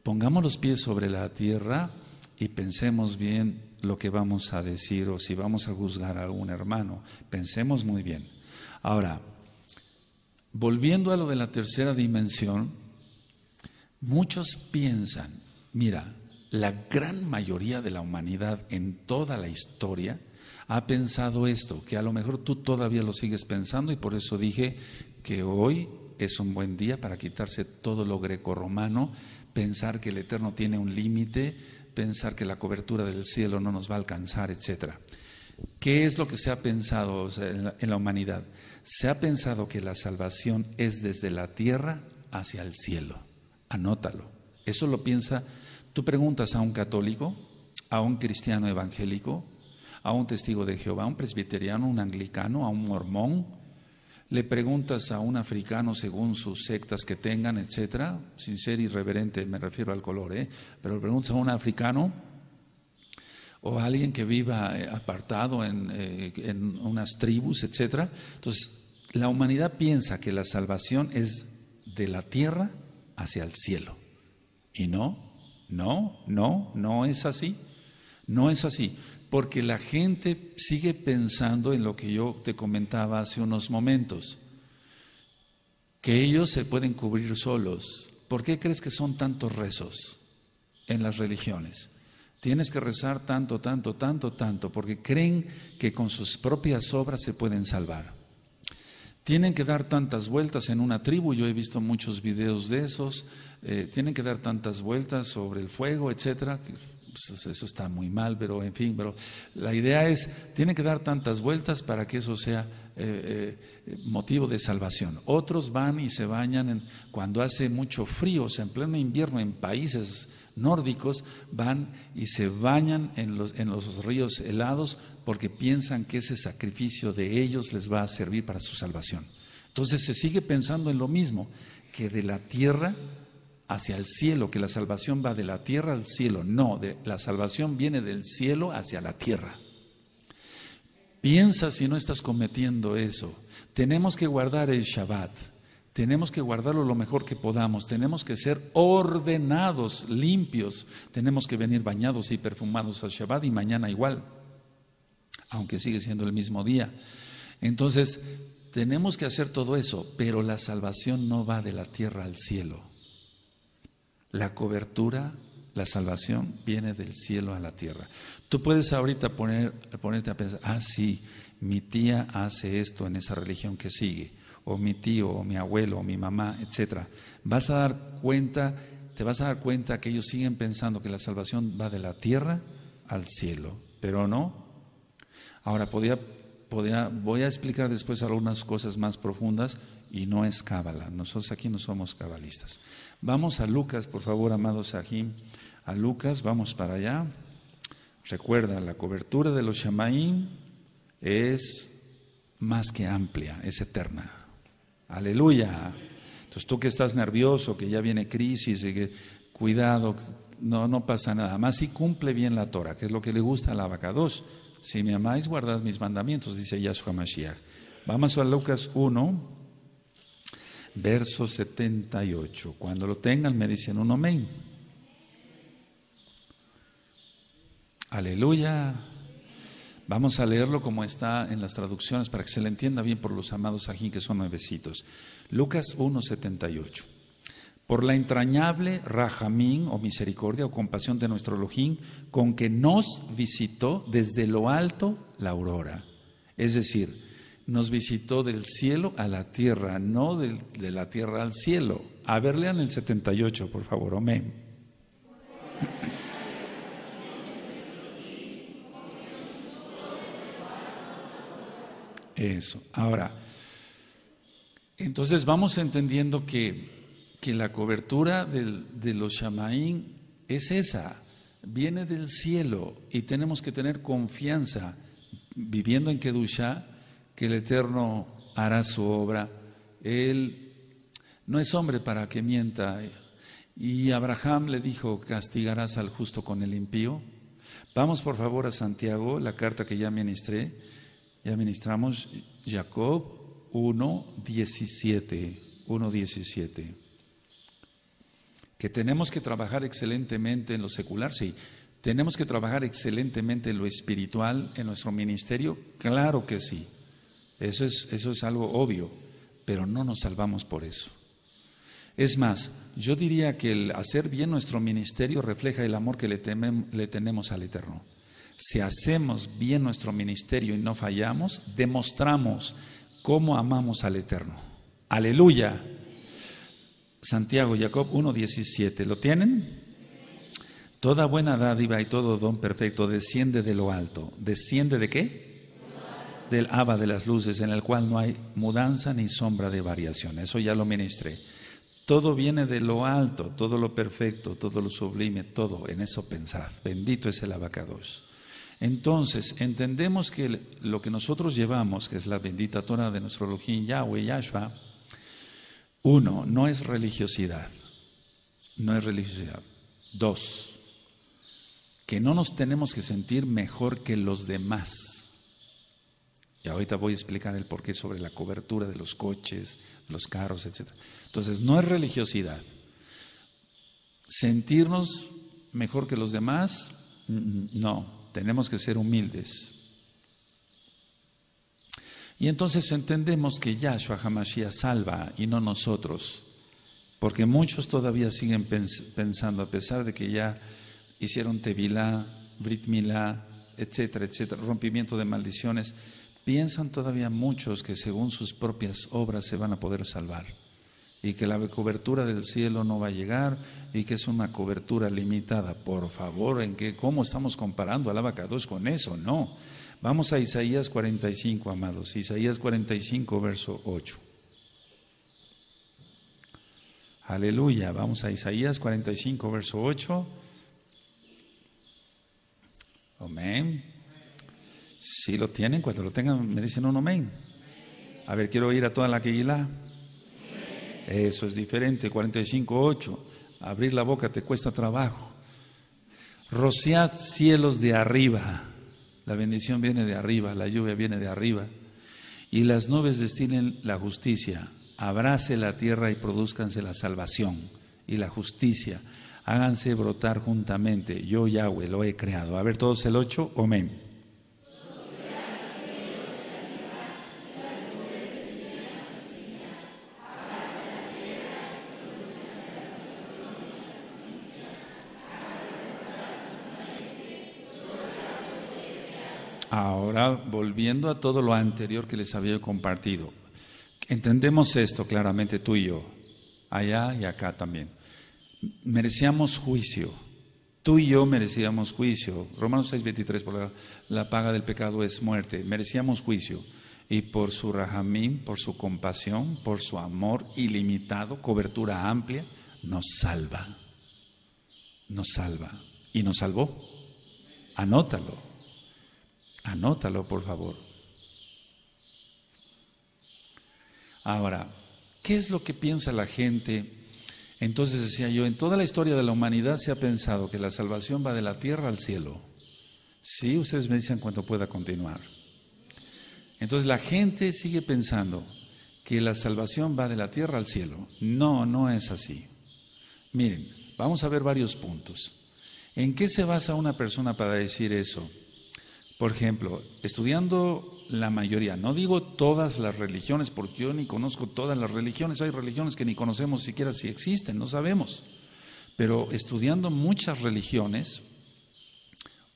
Pongamos los pies sobre la tierra y pensemos bien lo que vamos a decir o si vamos a juzgar a algún hermano. Pensemos muy bien. Ahora, volviendo a lo de la tercera dimensión, muchos piensan, mira, la gran mayoría de la humanidad en toda la historia ha pensado esto, que a lo mejor tú todavía lo sigues pensando y por eso dije que hoy es un buen día para quitarse todo lo greco romano pensar que el Eterno tiene un límite, pensar que la cobertura del cielo no nos va a alcanzar, etcétera ¿Qué es lo que se ha pensado en la, humanidad? Se ha pensado que la salvación es desde la tierra hacia el cielo. Anótalo. Eso lo piensa, tú preguntas a un católico, a un cristiano evangélico, a un testigo de Jehová, a un presbiteriano, a un anglicano, a un mormón, le preguntas a un africano según sus sectas que tengan, etcétera, sin ser irreverente me refiero al color, ¿eh? pero le preguntas a un africano o a alguien que viva eh, apartado en, eh, en unas tribus, etcétera. Entonces, la humanidad piensa que la salvación es de la tierra hacia el cielo. Y no, no, no, no es así. No es así porque la gente sigue pensando en lo que yo te comentaba hace unos momentos, que ellos se pueden cubrir solos. ¿Por qué crees que son tantos rezos en las religiones? Tienes que rezar tanto, tanto, tanto, tanto, porque creen que con sus propias obras se pueden salvar. Tienen que dar tantas vueltas en una tribu, yo he visto muchos videos de esos, eh, tienen que dar tantas vueltas sobre el fuego, etcétera, pues, eso está muy mal, pero en fin, pero la idea es, tiene que dar tantas vueltas para que eso sea eh, eh, motivo de salvación. Otros van y se bañan en, cuando hace mucho frío, o sea, en pleno invierno en países nórdicos, van y se bañan en los, en los ríos helados porque piensan que ese sacrificio de ellos les va a servir para su salvación. Entonces se sigue pensando en lo mismo, que de la tierra hacia el cielo, que la salvación va de la tierra al cielo. No, de, la salvación viene del cielo hacia la tierra. Piensa si no estás cometiendo eso. Tenemos que guardar el Shabbat. Tenemos que guardarlo lo mejor que podamos. Tenemos que ser ordenados, limpios. Tenemos que venir bañados y perfumados al Shabbat y mañana igual, aunque sigue siendo el mismo día. Entonces, tenemos que hacer todo eso, pero la salvación no va de la tierra al cielo. La cobertura, la salvación viene del cielo a la tierra. Tú puedes ahorita poner, ponerte a pensar, ah, sí, mi tía hace esto en esa religión que sigue, o mi tío, o mi abuelo, o mi mamá, etc. Vas a dar cuenta, te vas a dar cuenta que ellos siguen pensando que la salvación va de la tierra al cielo, pero no. Ahora, podía, podía, voy a explicar después algunas cosas más profundas y no es cábala. Nosotros aquí no somos cabalistas. Vamos a Lucas, por favor, amados Sahim. A Lucas, vamos para allá. Recuerda, la cobertura de los Shamaim es más que amplia, es eterna. Aleluya. Entonces tú que estás nervioso, que ya viene crisis, y que cuidado, no, no pasa nada. Más si cumple bien la Torah, que es lo que le gusta a la vaca. 2 si me amáis, guardad mis mandamientos, dice Yahshua Mashiach. Vamos a Lucas 1, verso 78. Cuando lo tengan me dicen un amén. Aleluya. Vamos a leerlo como está en las traducciones para que se le entienda bien por los amados aquí que son nuevecitos. Lucas 1.78. Por la entrañable rajamín o misericordia o compasión de nuestro Lojín, con que nos visitó desde lo alto la aurora. Es decir, nos visitó del cielo a la tierra, no de, de la tierra al cielo. A ver, lean el 78, por favor, amén. Eso. Ahora, entonces vamos entendiendo que, la cobertura de los shamaín es esa, viene del cielo y tenemos que tener confianza viviendo en Kedusha que el Eterno hará su obra. Él no es hombre para que mienta. Y Abraham le dijo, castigarás al justo con el impío. Vamos por favor a Santiago, la carta que ya ministré. Ya ministramos Jacob 1.17. 1.17. Que tenemos que trabajar excelentemente en lo secular, sí. Tenemos que trabajar excelentemente en lo espiritual, en nuestro ministerio, claro que sí. Eso es, algo obvio, pero no nos salvamos por eso. Es más, yo diría que el hacer bien nuestro ministerio refleja el amor que le, tenemos al Eterno. Si hacemos bien nuestro ministerio y no fallamos, demostramos cómo amamos al Eterno. Aleluya. Santiago, Jacob 1.17. ¿Lo tienen? Toda buena dádiva y todo don perfecto desciende de lo alto. ¿Desciende de qué? del aba de las luces, en el cual no hay mudanza ni sombra de variación. Eso ya lo ministré. Todo viene de lo alto, todo lo perfecto, todo lo sublime, todo. En eso pensad. Bendito es el abacados. Entonces, entendemos que lo que nosotros llevamos, que es la bendita tona de nuestro Elohim Yahweh Yahshua, uno, no es religiosidad. No es religiosidad. Dos, que no nos tenemos que sentir mejor que los demás. Y ahorita voy a explicar el porqué sobre la cobertura de los coches, los carros, etc. Entonces, no es religiosidad. Sentirnos mejor que los demás, mm, mm, no, tenemos que ser humildes. Y entonces entendemos que Yahshua Hamashia salva y no nosotros, porque muchos todavía siguen pensando, a pesar de que ya hicieron Tevilá, Brit Milá, etcétera, etcétera, rompimiento de maldiciones, piensan todavía muchos que según sus propias obras se van a poder salvar y que la cobertura del cielo no va a llegar y que es una cobertura limitada. Por favor, ¿en qué, ¿cómo estamos comparando al abacados con eso? No. Vamos a Isaías 45, amados. Isaías 45, verso 8. Aleluya. Vamos a Isaías 45, verso 8. Amén. Si lo tienen, cuando lo tengan, me dicen un amén. A ver, quiero ir a toda la guila Eso es diferente. 45.8. Abrir la boca te cuesta trabajo. Rociad cielos de arriba. La bendición viene de arriba, la lluvia viene de arriba. Y las nubes destinen la justicia. Abrace la tierra y produzcanse la salvación y la justicia. Háganse brotar juntamente. Yo, Yahweh, lo he creado. A ver, todos el 8. Amén. Ahora, volviendo a todo lo anterior que les había compartido, entendemos esto claramente tú y yo, allá y acá también. Merecíamos juicio. Tú y yo merecíamos juicio. Romanos 6:23, por la, la, paga del pecado es muerte. Merecíamos juicio. Y por su rajamín, por su compasión, por su amor ilimitado, cobertura amplia, nos salva. Nos salva. Y nos salvó. Anótalo. Anótalo, por favor. Ahora, ¿qué es lo que piensa la gente? Entonces decía yo, en toda la historia de la humanidad se ha pensado que la salvación va de la tierra al cielo. Sí, ustedes me dicen cuánto pueda continuar. Entonces la gente sigue pensando que la salvación va de la tierra al cielo. No, no es así. Miren, vamos a ver varios puntos. ¿En qué se basa una persona para decir eso? Por ejemplo, estudiando la mayoría, no digo todas las religiones, porque yo ni conozco todas las religiones, hay religiones que ni conocemos siquiera si existen, no sabemos, pero estudiando muchas religiones,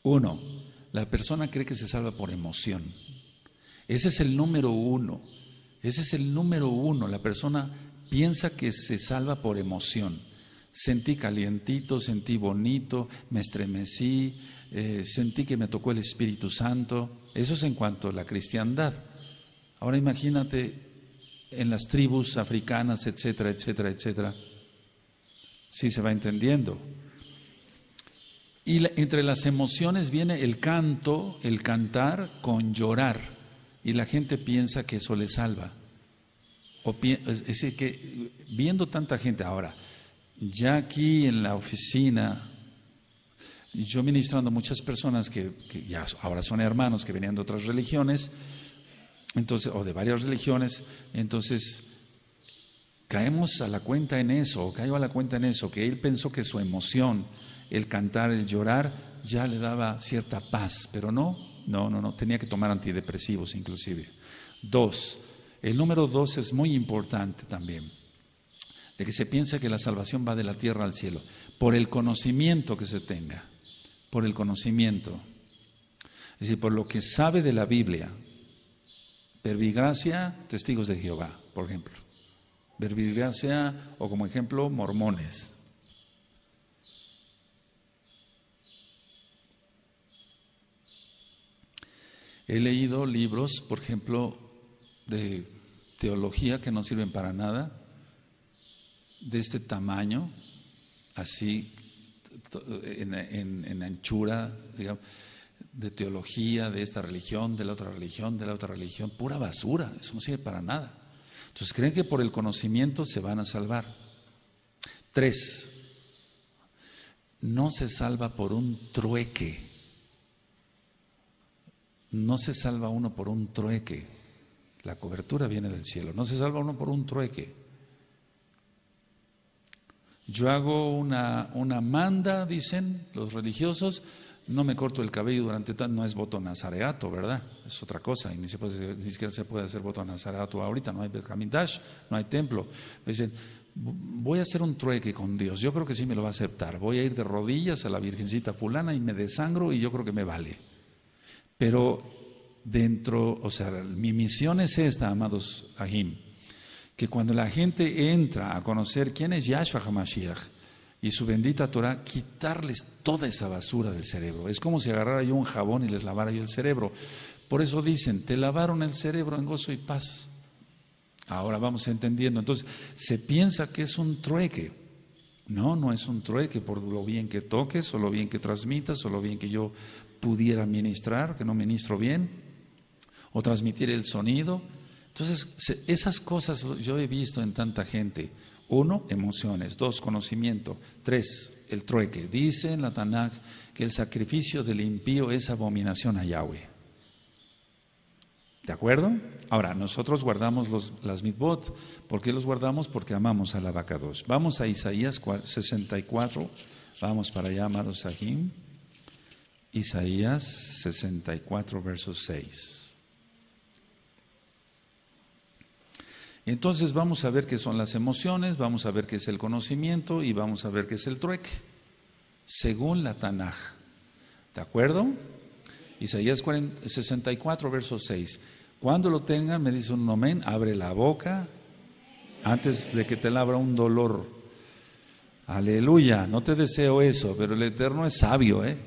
uno, la persona cree que se salva por emoción. Ese es el número uno, ese es el número uno, la persona piensa que se salva por emoción. Sentí calientito, sentí bonito, me estremecí, eh, sentí que me tocó el Espíritu Santo. Eso es en cuanto a la cristiandad. Ahora imagínate en las tribus africanas, etcétera, etcétera, etcétera. Sí se va entendiendo. Y entre las emociones viene el canto, el cantar con llorar. Y la gente piensa que eso le salva. O es decir, que viendo tanta gente ahora, ya aquí en la oficina yo ministrando muchas personas que, ya ahora son hermanos que venían de otras religiones, entonces, o de varias religiones, entonces caemos a la cuenta en eso, o cayó a la cuenta en eso, que él pensó que su emoción, el cantar, el llorar, ya le daba cierta paz, pero no, no, no, no, tenía que tomar antidepresivos inclusive. Dos, el número dos es muy importante también, de que se piensa que la salvación va de la tierra al cielo, por el conocimiento que se tenga por el conocimiento. Es decir, por lo que sabe de la Biblia. Verbigracia, testigos de Jehová, por ejemplo. Verbigracia, o como ejemplo, mormones. He leído libros, por ejemplo, de teología que no sirven para nada, de este tamaño, así en, anchura, de teología, de esta religión, de la otra religión, de la otra religión, pura basura, eso no sirve para nada. Entonces creen que por el conocimiento se van a salvar. Tres, no se salva por un trueque. No se salva uno por un trueque. La cobertura viene del cielo. No se salva uno por un trueque. Yo hago una, manda, dicen los religiosos, no me corto el cabello durante tanto, no es voto nazareato, ¿verdad? Es otra cosa, y ni, siquiera se puede hacer voto nazareato ahorita, no hay Dash, no hay templo. dicen, voy a hacer un trueque con Dios, yo creo que sí me lo va a aceptar, voy a ir de rodillas a la Virgencita fulana y me desangro y yo creo que me vale. Pero dentro, o sea, mi misión es esta, amados Ajim, que cuando la gente entra a conocer quién es Yahshua HaMashiach y su bendita Torah, quitarles toda esa basura del cerebro. Es como si agarrara yo un jabón y les lavara yo el cerebro. Por eso dicen, te lavaron el cerebro en gozo y paz. Ahora vamos entendiendo. Entonces, se piensa que es un trueque. No, no es un trueque por lo bien que toques, o lo bien que transmitas, o lo bien que yo pudiera ministrar, que no ministro bien, o transmitir el sonido entonces, esas cosas yo he visto en tanta gente. Uno, emociones. Dos, conocimiento. Tres, el trueque. Dice en la Tanaj que el sacrificio del impío es abominación a Yahweh. ¿De acuerdo? Ahora, nosotros guardamos los, las mitbot. ¿Por qué los guardamos? Porque amamos a la vaca 2. Vamos a Isaías 64. Vamos para allá, amados Sahim. Isaías 64, versos 6. Entonces vamos a ver qué son las emociones, vamos a ver qué es el conocimiento y vamos a ver qué es el trueque, según la Tanaj. ¿De acuerdo? Isaías 64, verso 6. Cuando lo tengan, me dice un nomen, abre la boca antes de que te labra un dolor. Aleluya, no te deseo eso, pero el Eterno es sabio, ¿eh?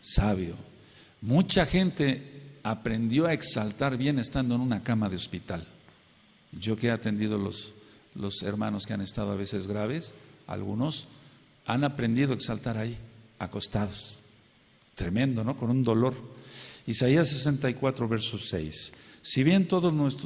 Sabio. Mucha gente aprendió a exaltar bien estando en una cama de hospital. Yo que he atendido los, los hermanos que han estado a veces graves, algunos, han aprendido a exaltar ahí, acostados. Tremendo, ¿no? Con un dolor. Isaías 64, versos 6. Si bien todos,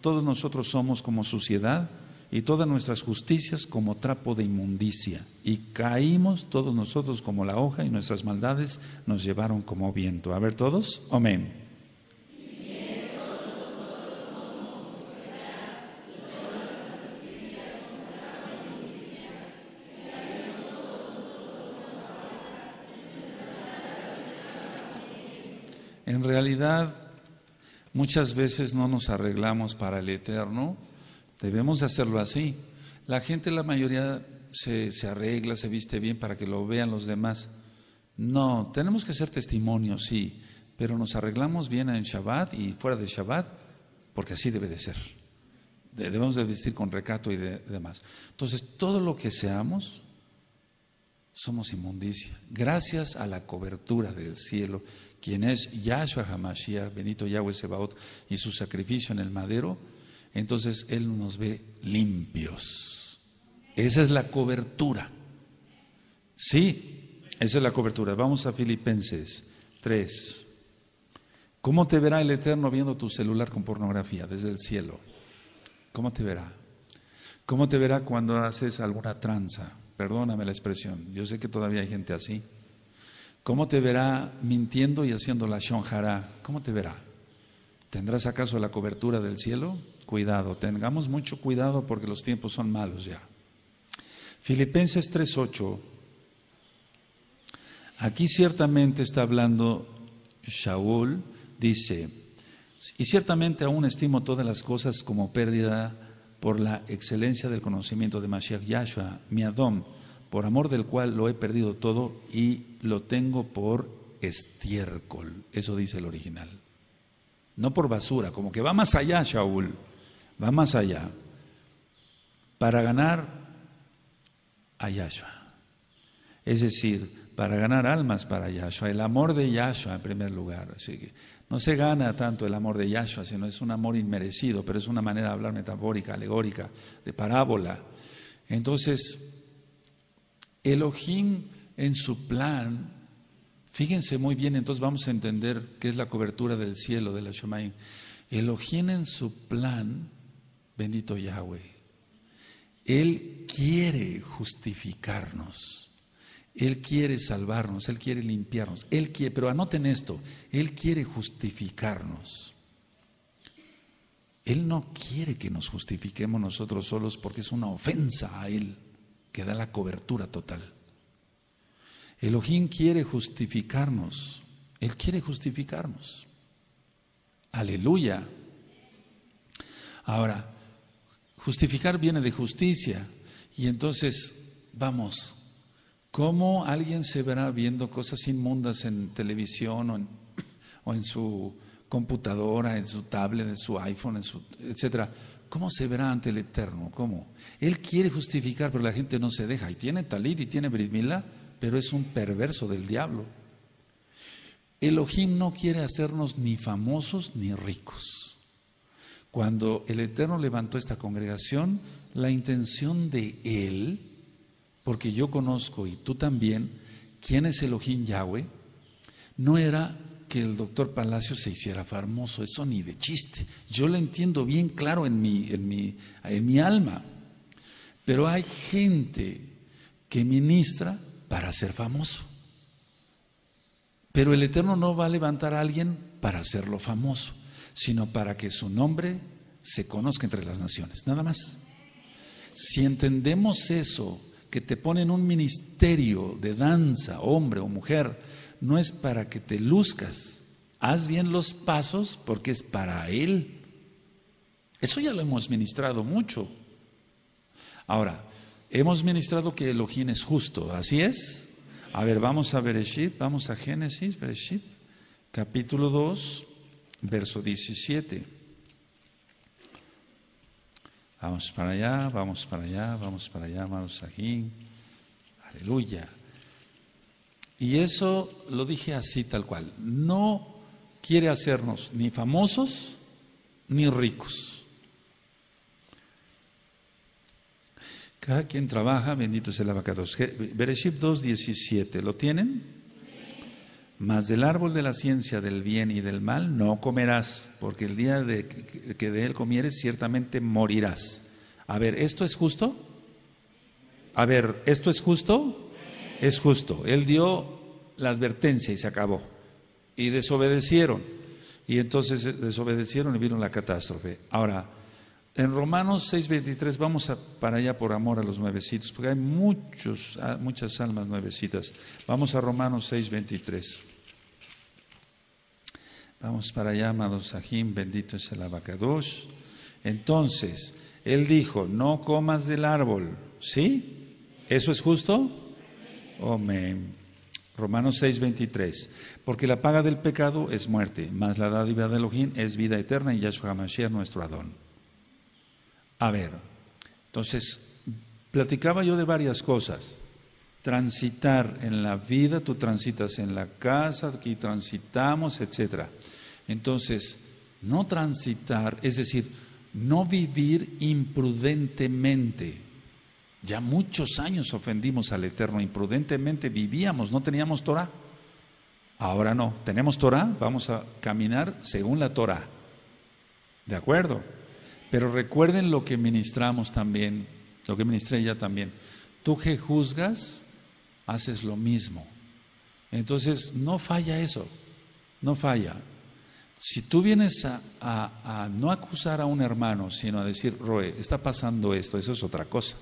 todos nosotros somos como suciedad y todas nuestras justicias como trapo de inmundicia, y caímos todos nosotros como la hoja y nuestras maldades nos llevaron como viento. A ver todos, amén. En realidad, muchas veces no nos arreglamos para el eterno. Debemos hacerlo así. La gente, la mayoría, se, arregla, se viste bien para que lo vean los demás. No, tenemos que ser testimonio sí, pero nos arreglamos bien en Shabbat y fuera de Shabbat, porque así debe de ser. Debemos de vestir con recato y demás. Entonces, todo lo que seamos, somos inmundicia, gracias a la cobertura del cielo quien es Yahshua Hamashiach, Benito Yahweh Sebaot, y su sacrificio en el madero, entonces Él nos ve limpios. Esa es la cobertura. Sí, esa es la cobertura. Vamos a Filipenses 3. ¿Cómo te verá el Eterno viendo tu celular con pornografía desde el cielo? ¿Cómo te verá? ¿Cómo te verá cuando haces alguna tranza? Perdóname la expresión. Yo sé que todavía hay gente así. ¿Cómo te verá mintiendo y haciendo la shonjara? ¿Cómo te verá? ¿Tendrás acaso la cobertura del cielo? Cuidado, tengamos mucho cuidado porque los tiempos son malos ya. Filipenses 3:8. Aquí ciertamente está hablando Shaul, dice, y ciertamente aún estimo todas las cosas como pérdida por la excelencia del conocimiento de Mashiach Yahshua, mi Adón, por amor del cual lo he perdido todo y lo tengo por estiércol, eso dice el original. No por basura, como que va más allá, Shaul, va más allá. Para ganar a Yahshua. Es decir, para ganar almas para Yahshua, el amor de Yahshua en primer lugar. Así que no se gana tanto el amor de Yahshua, sino es un amor inmerecido, pero es una manera de hablar metafórica, alegórica, de parábola. Entonces, Elohim en su plan, fíjense muy bien, entonces vamos a entender qué es la cobertura del cielo, de la Shemaim. Elohim en su plan, bendito Yahweh, Él quiere justificarnos, Él quiere salvarnos, Él quiere limpiarnos, Él quiere, pero anoten esto, Él quiere justificarnos. Él no quiere que nos justifiquemos nosotros solos porque es una ofensa a Él que da la cobertura total. Elohim quiere justificarnos. Él quiere justificarnos. Aleluya. Ahora, justificar viene de justicia. Y entonces, vamos, ¿cómo alguien se verá viendo cosas inmundas en televisión o en, su computadora, en su tablet, en su iPhone, etcétera? ¿Cómo se verá ante el Eterno? ¿Cómo? Él quiere justificar, pero la gente no se deja. Y tiene talit y tiene brismila pero es un perverso del diablo. Elohim no quiere hacernos ni famosos ni ricos. Cuando el Eterno levantó esta congregación, la intención de Él, porque yo conozco y tú también, quién es Elohim Yahweh, no era que el doctor Palacio se hiciera famoso, eso ni de chiste. Yo lo entiendo bien claro en mi, en mi, en mi alma. Pero hay gente que ministra para ser famoso. Pero el Eterno no va a levantar a alguien para hacerlo famoso, sino para que su nombre se conozca entre las naciones, nada más. Si entendemos eso, que te ponen un ministerio de danza, hombre o mujer, no es para que te luzcas. Haz bien los pasos porque es para Él. Eso ya lo hemos ministrado mucho. Ahora, Hemos ministrado que Elohim es justo, ¿así es? A ver, vamos a Bereshit, vamos a Génesis, Bereshit, capítulo 2, verso 17. Vamos para allá, vamos para allá, vamos para allá, amados aquí. Aleluya. Y eso lo dije así tal cual. No quiere hacernos ni famosos ni ricos. Cada quien trabaja, bendito sea el abacados. Bereshit 2.17, ¿lo tienen? Sí. Mas del árbol de la ciencia del bien y del mal no comerás, porque el día de que de él comieres ciertamente morirás. A ver, ¿esto es justo? A ver, ¿esto es justo? Es justo. Él dio la advertencia y se acabó. Y desobedecieron. Y entonces eh, desobedecieron y vieron la catástrofe. Ahora, en Romanos 6:23, vamos para allá por amor a los nuevecitos, porque hay muchos, ah, muchas almas nuevecitas. Vamos a Romanos 6:23. Vamos para allá, amados Sajim, bendito es el abacados. Entonces, él dijo, no comas del árbol, ¿sí? ¿Eso es justo? Amén. Romanos 6:23, porque la paga del pecado es muerte, mas la dádiva de Elohim es vida eterna en Yahshua Mashiach, nuestro Adón. A ver, entonces, platicaba yo de varias cosas. Transitar en la vida, tú transitas en la casa, aquí transitamos, etc. Entonces, no transitar, es decir, no vivir imprudentemente. Ya muchos años ofendimos al Eterno, imprudentemente vivíamos, no teníamos Torah. Ahora no, tenemos Torah, vamos a caminar según la Torah. ¿De acuerdo? Pero recuerden lo que ministramos también, lo que ministré ya también. Tú que juzgas, haces lo mismo. Entonces, no falla eso, no falla. Si tú vienes a, a, no acusar a un hermano, sino a decir, Roe, está pasando esto, eso es otra cosa.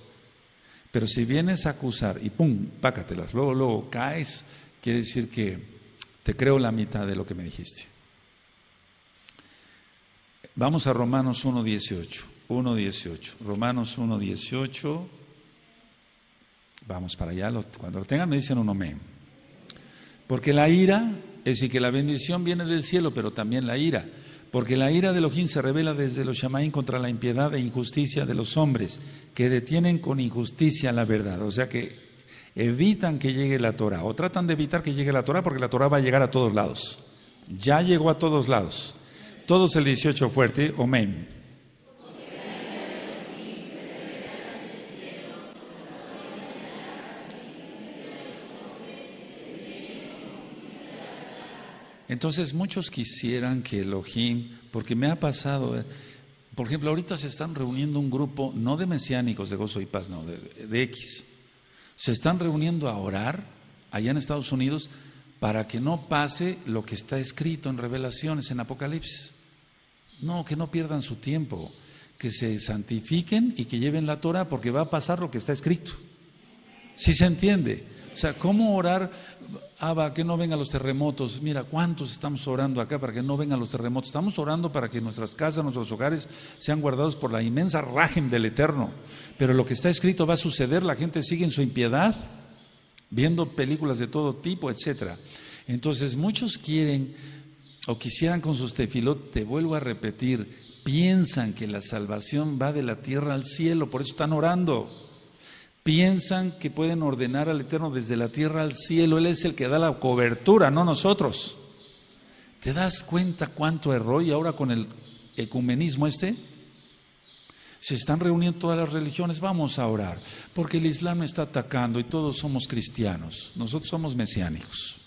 Pero si vienes a acusar y pum, pácatelas, luego, luego caes, quiere decir que te creo la mitad de lo que me dijiste. Vamos a Romanos 1.18. 1.18. Romanos 1.18. Vamos para allá. Cuando lo tengan me dicen un amén. Porque la ira, es decir, que la bendición viene del cielo, pero también la ira. Porque la ira de Elohim se revela desde los Shamaín contra la impiedad e injusticia de los hombres, que detienen con injusticia la verdad. O sea que evitan que llegue la Torah, o tratan de evitar que llegue la Torah, porque la Torah va a llegar a todos lados. Ya llegó a todos lados. Todos el 18 fuerte, amén. Entonces muchos quisieran que Elohim, porque me ha pasado, eh, por ejemplo, ahorita se están reuniendo un grupo, no de mesiánicos de gozo y paz, no, de X. Se están reuniendo a orar allá en Estados Unidos para que no pase lo que está escrito en Revelaciones, en Apocalipsis. No, que no pierdan su tiempo, que se santifiquen y que lleven la Torah porque va a pasar lo que está escrito. Si se entiende. O sea, ¿cómo orar? Abba, ah, que no vengan los terremotos. Mira, ¿cuántos estamos orando acá para que no vengan los terremotos? Estamos orando para que nuestras casas, nuestros hogares sean guardados por la inmensa rajem del Eterno. Pero lo que está escrito va a suceder, la gente sigue en su impiedad, viendo películas de todo tipo, etc. Entonces, muchos quieren o quisieran con sus tefilot, te vuelvo a repetir, piensan que la salvación va de la tierra al cielo, por eso están orando. Piensan que pueden ordenar al Eterno desde la tierra al cielo, Él es el que da la cobertura, no nosotros. ¿Te das cuenta cuánto error y ahora con el ecumenismo este? Se están reuniendo todas las religiones, vamos a orar, porque el Islam está atacando y todos somos cristianos, nosotros somos mesiánicos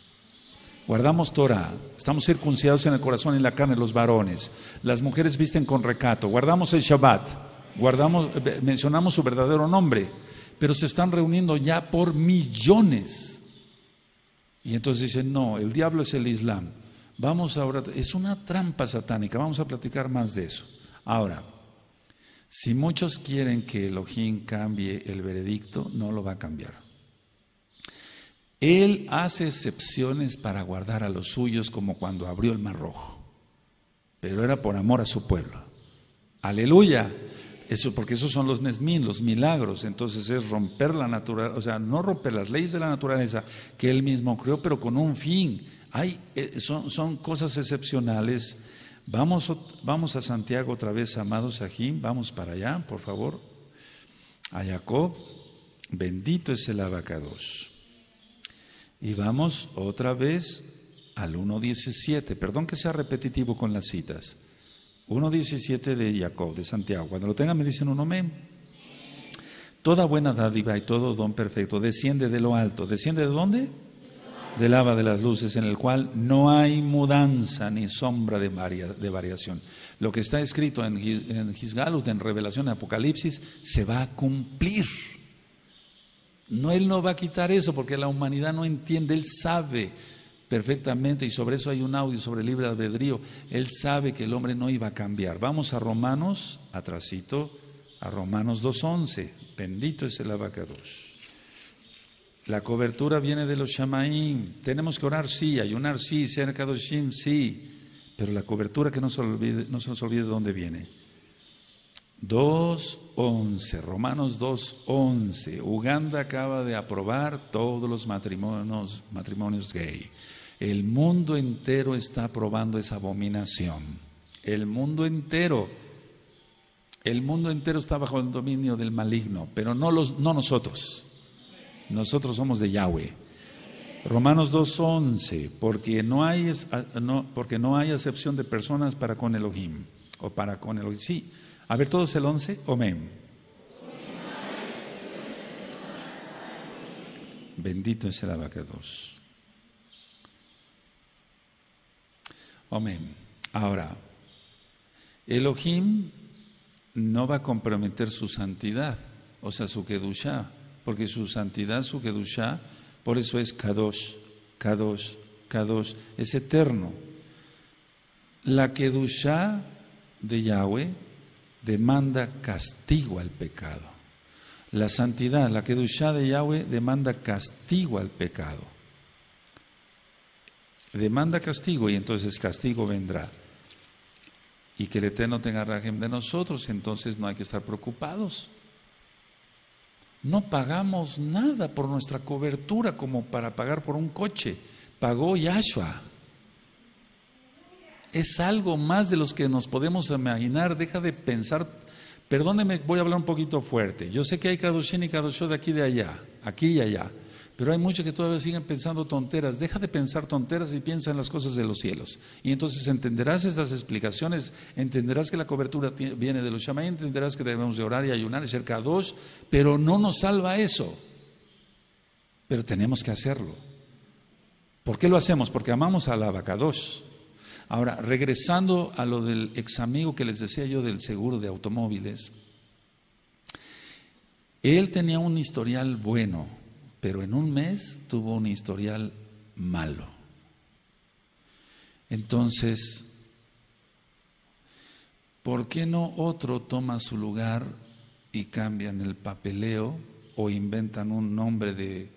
guardamos Torah, estamos circuncidados en el corazón y en la carne los varones, las mujeres visten con recato, guardamos el Shabbat, guardamos, eh, mencionamos su verdadero nombre, pero se están reuniendo ya por millones. Y entonces dicen, no, el diablo es el Islam. Vamos ahora, es una trampa satánica, vamos a platicar más de eso. Ahora, si muchos quieren que Elohim cambie el veredicto, no lo va a cambiar. Él hace excepciones para guardar a los suyos como cuando abrió el mar rojo, pero era por amor a su pueblo. Aleluya. Eso, porque esos son los nesmín, los milagros. Entonces es romper la naturaleza, o sea, no romper las leyes de la naturaleza que él mismo creó, pero con un fin. Eh, son, cosas excepcionales. Vamos, vamos a Santiago otra vez, amados aquí. Vamos para allá, por favor. A Jacob. Bendito es el abacados. Y vamos otra vez al 1.17. Perdón que sea repetitivo con las citas. 1.17 de Jacob, de Santiago. Cuando lo tengan me dicen un amén. Toda buena dádiva y todo don perfecto desciende de lo alto. ¿Desciende de dónde? Del lava de las luces, en el cual no hay mudanza ni sombra de, de variación. Lo que está escrito en, en Gisgalut, en Revelación, Apocalipsis, se va a cumplir. No, Él no va a quitar eso porque la humanidad no entiende, Él sabe perfectamente y sobre eso hay un audio sobre el libre albedrío. Él sabe que el hombre no iba a cambiar. Vamos a Romanos, atrasito, a Romanos 2.11. Bendito es el abacados. La cobertura viene de los shamaim. Tenemos que orar sí, ayunar sí, ser kadoshim sí, pero la cobertura que no se, olvide, no se nos olvide de dónde viene 2.11, Romanos 2.11. Uganda acaba de aprobar todos los matrimonios, matrimonios gay. El mundo entero está aprobando esa abominación. El mundo entero. El mundo entero está bajo el dominio del maligno, pero no, los, no nosotros. Nosotros somos de Yahweh. Romanos 2.11, porque, no hay, no, porque no hay acepción de personas para con Elohim, o para con Elohim. Sí, a ver todos el 11, amén. Bendito es el abacados. Amén. Ahora, Elohim no va a comprometer su santidad, o sea, su kedushá, porque su santidad, su kedushá, por eso es kadosh, kadosh, kadosh, es eterno. La kedushá de Yahweh demanda castigo al pecado. La santidad, la Kedushá de Yahweh, demanda castigo al pecado. Demanda castigo y entonces castigo vendrá. Y que el Eterno tenga rajem de nosotros, entonces no hay que estar preocupados. No pagamos nada por nuestra cobertura como para pagar por un coche. Pagó Yahshua es algo más de los que nos podemos imaginar. Deja de pensar. Perdóneme, voy a hablar un poquito fuerte. Yo sé que hay Kadoshin y kadoshó de aquí y de allá, aquí y allá. Pero hay muchos que todavía siguen pensando tonteras. Deja de pensar tonteras y piensa en las cosas de los cielos. Y entonces entenderás estas explicaciones, entenderás que la cobertura viene de los Shamay, entenderás que debemos de orar y ayunar y ser kadosh, pero no nos salva eso. Pero tenemos que hacerlo. ¿Por qué lo hacemos? Porque amamos a la Abacadosh. Ahora, regresando a lo del ex amigo que les decía yo del seguro de automóviles, él tenía un historial bueno, pero en un mes tuvo un historial malo. Entonces, ¿por qué no otro toma su lugar y cambian el papeleo o inventan un nombre de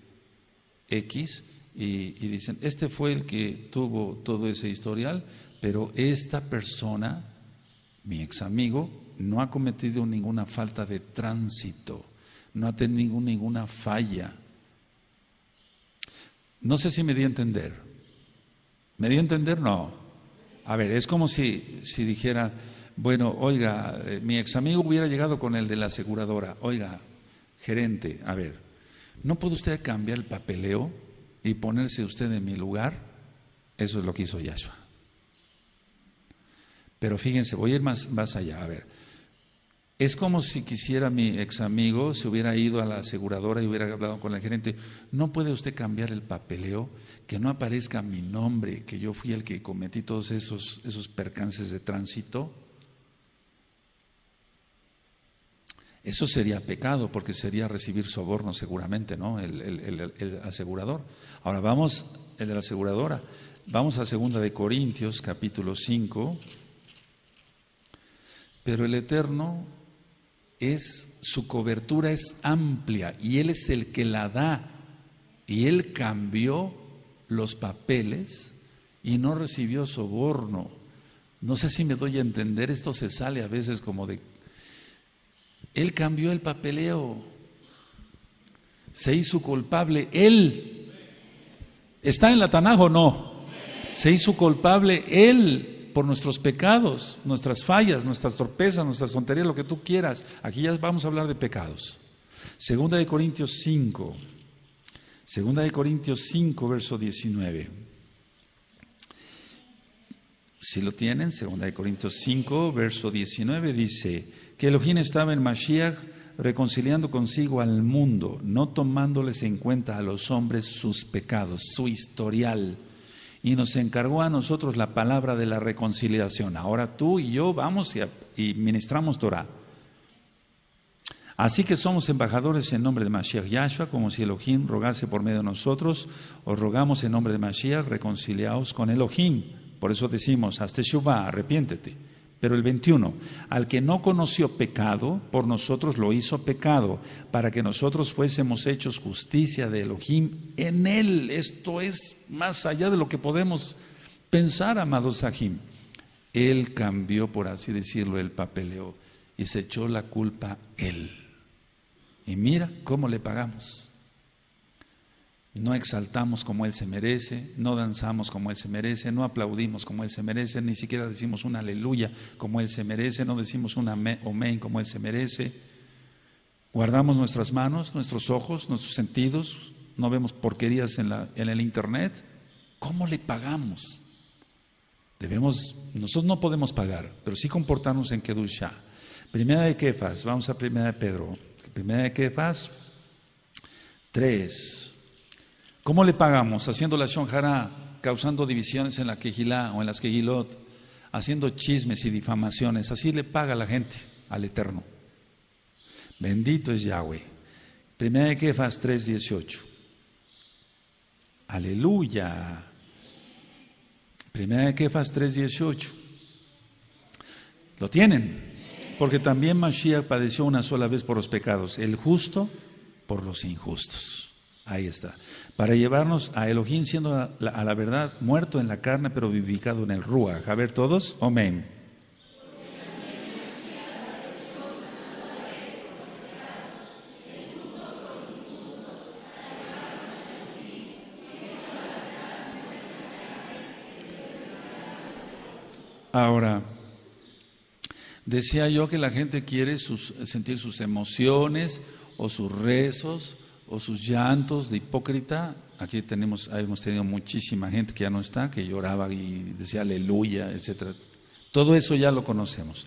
X y, dicen, este fue el que tuvo todo ese historial, pero esta persona, mi ex amigo, no ha cometido ninguna falta de tránsito, no ha tenido ninguna falla. No sé si me di a entender. ¿Me di a entender? No. A ver, es como si, si dijera, bueno, oiga, eh, mi ex amigo hubiera llegado con el de la aseguradora, oiga, gerente, a ver, ¿no puede usted cambiar el papeleo? y ponerse usted en mi lugar, eso es lo que hizo Yahshua. Pero fíjense, voy a ir más, más allá, a ver. Es como si quisiera mi ex amigo, se hubiera ido a la aseguradora y hubiera hablado con el gerente, no puede usted cambiar el papeleo, que no aparezca mi nombre, que yo fui el que cometí todos esos, esos percances de tránsito. Eso sería pecado porque sería recibir soborno seguramente, ¿no? El, asegurador. Ahora vamos, el de la aseguradora. Vamos a segunda de Corintios capítulo 5. Pero el Eterno es, su cobertura es amplia y Él es el que la da. Y Él cambió los papeles y no recibió soborno. No sé si me doy a entender, esto se sale a veces como de él cambió el papeleo. Se hizo culpable Él. ¿Está en la Tanajo o no? Se hizo culpable Él por nuestros pecados, nuestras fallas, nuestras torpezas, nuestras tonterías, lo que tú quieras. Aquí ya vamos a hablar de pecados. Segunda de Corintios 5. Segunda de Corintios 5, verso 19. Si lo tienen, Segunda de Corintios 5, verso 19 dice, que Elohim estaba en Mashiach reconciliando consigo al mundo, no tomándoles en cuenta a los hombres sus pecados, su historial, y nos encargó a nosotros la palabra de la reconciliación. Ahora tú y yo vamos y, ministramos Torah. Así que somos embajadores en nombre de Mashiach Yahshua, como si Elohim rogase por medio de nosotros. Os rogamos en nombre de Mashiach, reconciliaos con Elohim. Por eso decimos, Hasta Shubá, arrepiéntete. Pero el 21, al que no conoció pecado, por nosotros lo hizo pecado, para que nosotros fuésemos hechos justicia de Elohim en él. Esto es más allá de lo que podemos pensar, amados Sahim. Él cambió, por así decirlo, el papeleo y se echó la culpa él. Y mira cómo le pagamos. No exaltamos como Él se merece, no danzamos como Él se merece, no aplaudimos como Él se merece, ni siquiera decimos un aleluya como Él se merece, no decimos un amén como Él se merece. Guardamos nuestras manos, nuestros ojos, nuestros sentidos, no vemos porquerías en, la, el Internet. ¿Cómo le pagamos? Debemos, nosotros no podemos pagar, pero sí comportarnos en Kedusha. Primera de Kefas, vamos a Primera de Pedro. Primera de Kefas, tres. ¿Cómo le pagamos? Haciendo la shonjara, causando divisiones en la quejilá o en las quejilot, haciendo chismes y difamaciones. Así le paga la gente al Eterno. Bendito es Yahweh. Primera de Kefas 3.18. Aleluya. Primera de Kefas 3.18. ¿Lo tienen? Porque también Mashiach padeció una sola vez por los pecados, el justo por los injustos. Ahí está. Para llevarnos a Elohim siendo a la, verdad, muerto en la carne, pero vivificado en el Ruach. A ver todos, amén. Ahora, decía yo que la gente quiere sentir sus emociones o sus rezos o sus llantos de hipócrita. Aquí tenemos, hemos tenido muchísima gente que ya no está, que lloraba y decía aleluya, etcétera. Todo eso ya lo conocemos.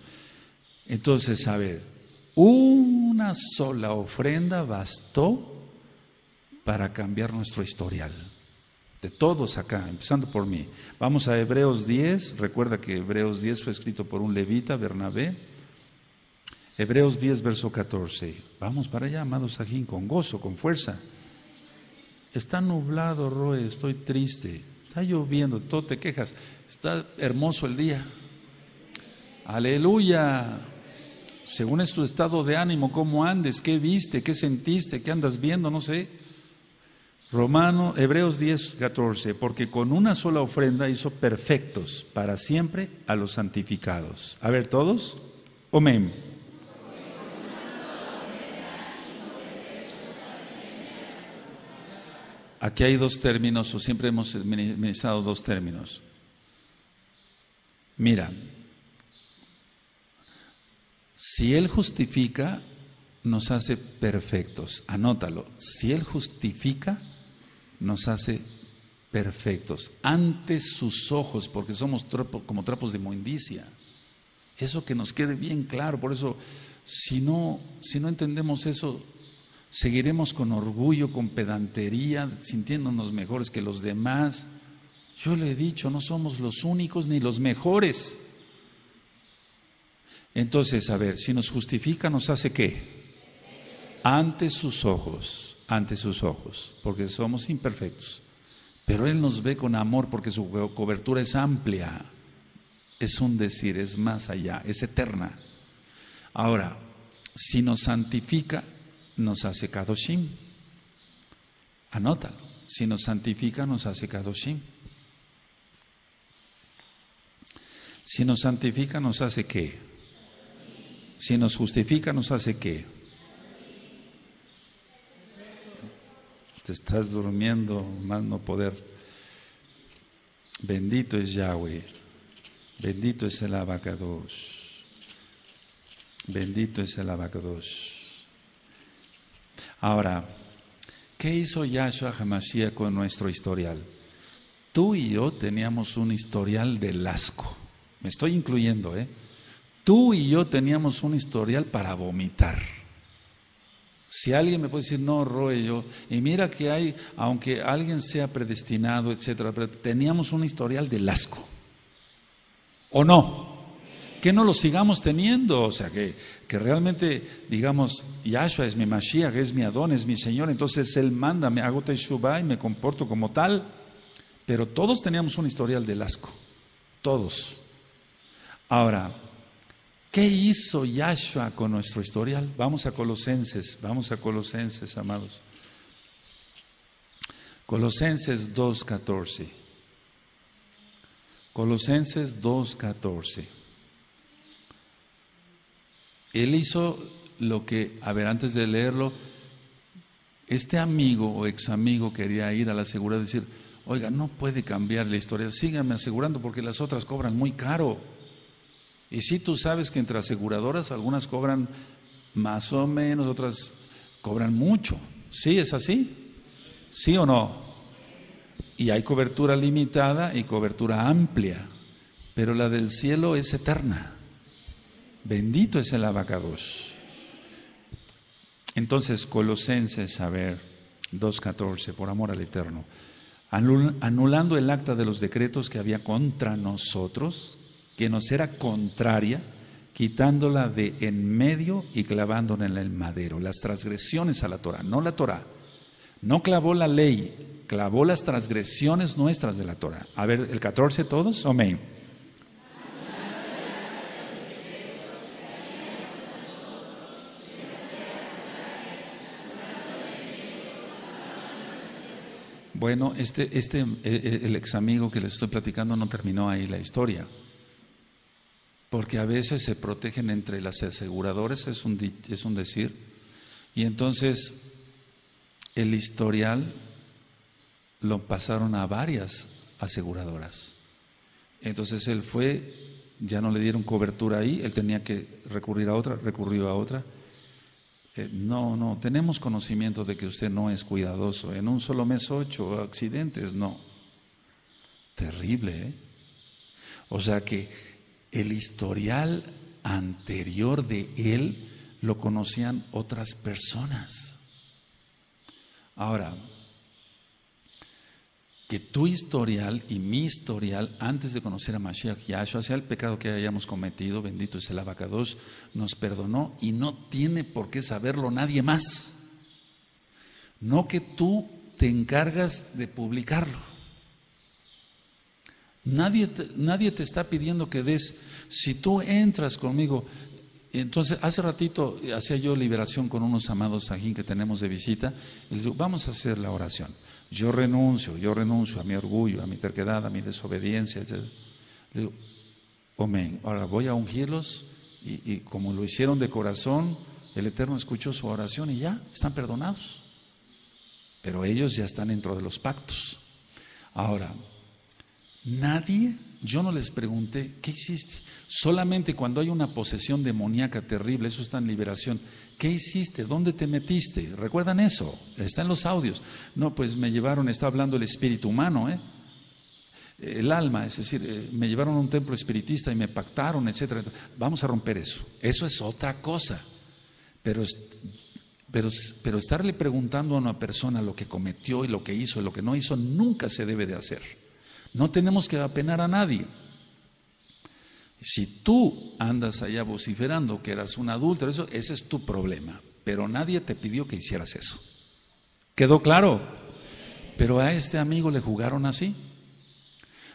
Entonces, a ver, una sola ofrenda bastó para cambiar nuestro historial. De todos acá, empezando por mí. Vamos a Hebreos 10. Recuerda que Hebreos 10 fue escrito por un levita, Bernabé. Hebreos 10, verso 14. Vamos para allá, amado Sajín, con gozo, con fuerza. Está nublado, Roe, estoy triste. Está lloviendo, todo te quejas. Está hermoso el día. Aleluya. Según es tu estado de ánimo, cómo andes, qué viste, qué sentiste, qué andas viendo, no sé. Romano, Hebreos 10, 14, porque con una sola ofrenda hizo perfectos para siempre a los santificados. A ver, todos, amén. Aquí hay dos términos, o siempre hemos minimizado dos términos. Mira, si Él justifica, nos hace perfectos. Anótalo. Si Él justifica, nos hace perfectos. Ante sus ojos, porque somos tropos como trapos de moindicia Eso que nos quede bien claro. Por eso, si no, si no entendemos eso, Seguiremos con orgullo, con pedantería, sintiéndonos mejores que los demás. Yo le he dicho, no somos los únicos ni los mejores. Entonces, a ver, si nos justifica, ¿nos hace qué? Ante sus ojos, ante sus ojos, porque somos imperfectos. Pero Él nos ve con amor porque su cobertura es amplia, es un decir, es más allá, es eterna. Ahora, si nos santifica, nos hace Kadoshim. Anótalo. Si nos santifica, nos hace Kadoshim. Si nos santifica, nos hace qué? Si nos justifica, nos hace qué? Te estás durmiendo, más no poder. Bendito es Yahweh. Bendito es el abacados. Bendito es el abacados. Ahora, ¿qué hizo Yahshua Hamashiach con nuestro historial? Tú y yo teníamos un historial de asco. Me estoy incluyendo, ¿eh? Tú y yo teníamos un historial para vomitar. Si alguien me puede decir, no, Roe, yo, y mira que hay, aunque alguien sea predestinado, etcétera, pero teníamos un historial de lasco. ¿O no? no lo sigamos teniendo? O sea, que, que realmente digamos, Yahshua es mi Mashiach, es mi Adón, es mi Señor, entonces Él manda, me hago Teshuvah y me comporto como tal. Pero todos teníamos un historial del asco, todos. Ahora, ¿qué hizo Yahshua con nuestro historial? Vamos a Colosenses, vamos a Colosenses, amados. Colosenses 2.14. Colosenses 2.14. Él hizo lo que, a ver, antes de leerlo, este amigo o ex amigo quería ir a la aseguradora y decir, oiga, no puede cambiar la historia, síganme asegurando porque las otras cobran muy caro. Y si sí, tú sabes que entre aseguradoras algunas cobran más o menos, otras cobran mucho. ¿Sí es así? ¿Sí o no? Y hay cobertura limitada y cobertura amplia, pero la del cielo es eterna. Bendito es el abacados. Entonces, Colosenses, a ver, 2.14, por amor al Eterno, anulando el acta de los decretos que había contra nosotros, que nos era contraria, quitándola de en medio y clavándola en el madero, las transgresiones a la Torah, no la Torah. No clavó la ley, clavó las transgresiones nuestras de la Torah. A ver, el 14 todos, amén. Bueno, este, este, eh, eh, el ex amigo que les estoy platicando no terminó ahí la historia. Porque a veces se protegen entre las aseguradoras, es un, es un decir. Y entonces el historial lo pasaron a varias aseguradoras. Entonces él fue, ya no le dieron cobertura ahí, él tenía que recurrir a otra, recurrió a otra eh, no, no, tenemos conocimiento de que usted no es cuidadoso. En un solo mes ocho accidentes, no. Terrible, ¿eh? O sea que el historial anterior de él lo conocían otras personas. Ahora, que tu historial y mi historial antes de conocer a Mashiach Yahshua, sea el pecado que hayamos cometido, bendito es el abacados, nos perdonó y no tiene por qué saberlo nadie más. No que tú te encargas de publicarlo. Nadie nadie te está pidiendo que des, si tú entras conmigo entonces, hace ratito hacía yo liberación con unos amados que tenemos de visita y les digo, vamos a hacer la oración. Yo renuncio, yo renuncio a mi orgullo, a mi terquedad, a mi desobediencia, etc. digo, amén, ahora voy a ungirlos y, y como lo hicieron de corazón, el Eterno escuchó su oración y ya, están perdonados. Pero ellos ya están dentro de los pactos. Ahora, nadie, yo no les pregunté, ¿qué hiciste? Solamente cuando hay una posesión demoníaca terrible, eso está en liberación. ¿Qué hiciste? ¿Dónde te metiste? ¿Recuerdan eso? Está en los audios. No, pues me llevaron, está hablando el espíritu humano, ¿eh? el alma, es decir, eh, me llevaron a un templo espiritista y me pactaron, etcétera. Vamos a romper eso. Eso es otra cosa. Pero, pero, pero estarle preguntando a una persona lo que cometió y lo que hizo y lo que no hizo nunca se debe de hacer. No tenemos que apenar a nadie. Si tú andas allá vociferando que eras un adulto, eso, ese es tu problema. Pero nadie te pidió que hicieras eso. ¿Quedó claro? Pero a este amigo le jugaron así.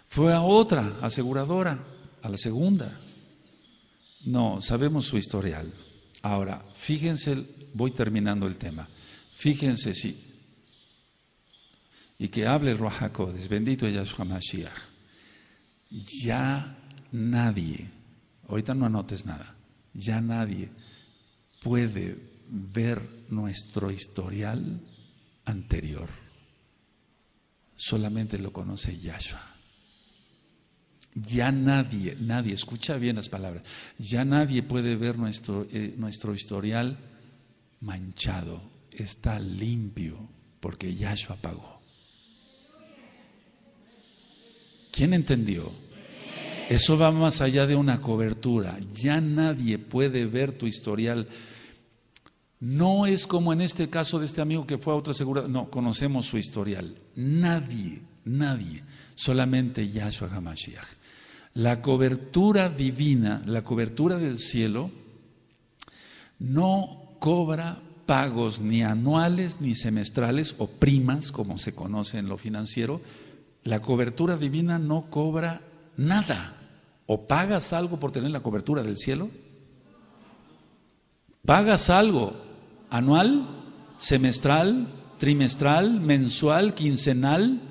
Fue a otra aseguradora, a la segunda. No, sabemos su historial. Ahora, fíjense, voy terminando el tema. Fíjense sí. Y que hable Ruach bendito Yahshua Mashiach. Ya nadie, ahorita no anotes nada, ya nadie puede ver nuestro historial anterior. Solamente lo conoce Yahshua. Ya nadie, nadie, escucha bien las palabras, ya nadie puede ver nuestro, eh, nuestro historial manchado, está limpio, porque Yahshua pagó. ¿Quién entendió? Eso va más allá de una cobertura. Ya nadie puede ver tu historial. No es como en este caso de este amigo que fue a otra seguridad. No, conocemos su historial. Nadie, nadie. Solamente Yahshua HaMashiach. La cobertura divina, la cobertura del cielo, no cobra pagos ni anuales ni semestrales o primas, como se conoce en lo financiero, la cobertura divina no cobra nada. ¿O pagas algo por tener la cobertura del cielo? ¿Pagas algo anual, semestral, trimestral, mensual, quincenal?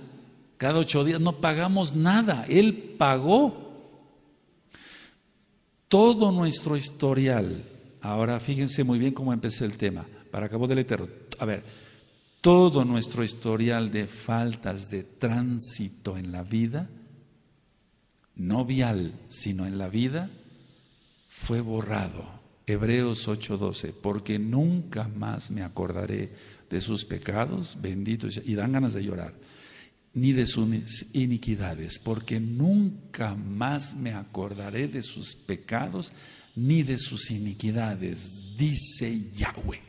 Cada ocho días no pagamos nada. Él pagó todo nuestro historial. Ahora fíjense muy bien cómo empecé el tema. Para acabo del eterno. A ver, todo nuestro historial de faltas de tránsito en la vida no vial, sino en la vida, fue borrado. Hebreos 8:12, porque nunca más me acordaré de sus pecados, benditos, y dan ganas de llorar, ni de sus iniquidades, porque nunca más me acordaré de sus pecados, ni de sus iniquidades, dice Yahweh.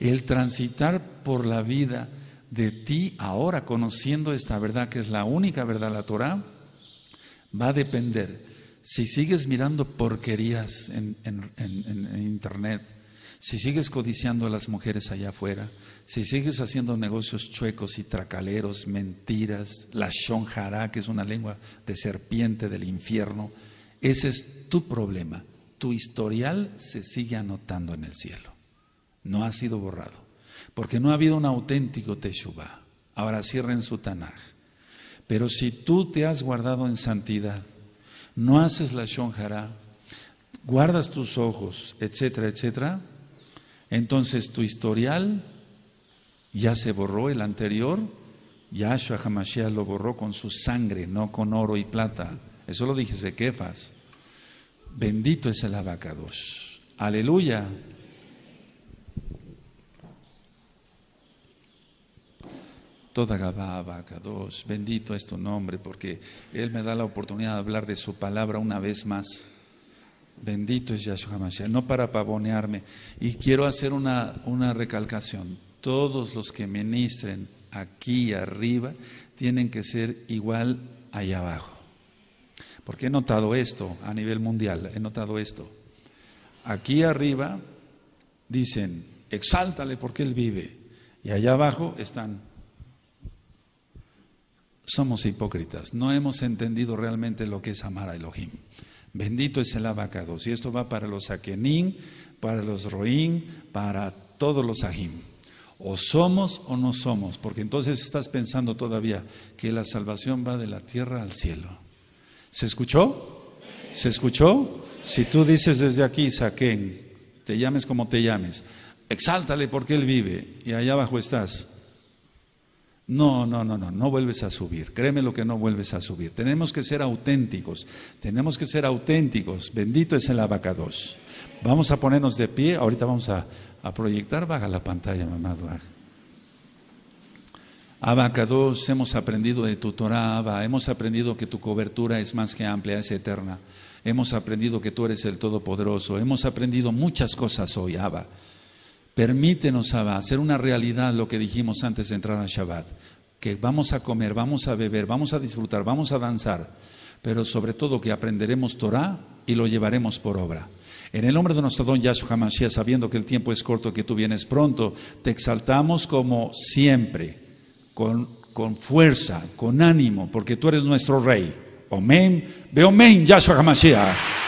El transitar por la vida de ti ahora, conociendo esta verdad que es la única verdad, la Torah, Va a depender. Si sigues mirando porquerías en, Internet, si sigues codiciando a las mujeres allá afuera, si sigues haciendo negocios chuecos y tracaleros, mentiras, la shonjará, que es una lengua de serpiente del infierno, ese es tu problema. Tu historial se sigue anotando en el cielo. No ha sido borrado. Porque no ha habido un auténtico Teshuvah. Ahora cierren su Tanaj. Pero si tú te has guardado en santidad, no haces la shonjara, guardas tus ojos, etcétera, etcétera, entonces tu historial ya se borró, el anterior, Yahshua Hamashiach lo borró con su sangre, no con oro y plata. Eso lo dije quefas Bendito es el abacados. Aleluya. Toda Gababa, bendito es tu nombre, porque Él me da la oportunidad de hablar de su palabra una vez más. Bendito es Yahshua Mashiach, no para pavonearme. Y quiero hacer una, una recalcación. Todos los que ministren aquí arriba tienen que ser igual allá abajo. Porque he notado esto a nivel mundial, he notado esto. Aquí arriba dicen, exáltale porque Él vive. Y allá abajo están, somos hipócritas, no hemos entendido realmente lo que es amar a Elohim. Bendito es el abacado Y esto va para los saquenín para los Roín, para todos los Ajim. O somos o no somos, porque entonces estás pensando todavía que la salvación va de la tierra al cielo. ¿Se escuchó? ¿Se escuchó? Si tú dices desde aquí, Saquén, te llames como te llames, exáltale porque Él vive y allá abajo estás. No, no, no, no, no vuelves a subir. Créeme lo que no vuelves a subir. Tenemos que ser auténticos. Tenemos que ser auténticos. Bendito es el abacados. Vamos a ponernos de pie. Ahorita vamos a, proyectar. Baja la pantalla, mamá. Abacados, hemos aprendido de tu Torah, Abba. Hemos aprendido que tu cobertura es más que amplia, es eterna. Hemos aprendido que tú eres el Todopoderoso. Hemos aprendido muchas cosas hoy, Abba. Permítenos, Abba, hacer una realidad lo que dijimos antes de entrar a Shabbat, que vamos a comer, vamos a beber, vamos a disfrutar, vamos a danzar, pero sobre todo que aprenderemos Torah y lo llevaremos por obra. En el nombre de nuestro don Yahshua Hamashiach, sabiendo que el tiempo es corto, y que tú vienes pronto, te exaltamos como siempre, con, con fuerza, con ánimo, porque tú eres nuestro Rey. Omen, ve Omen, Yahshua Hamashiach.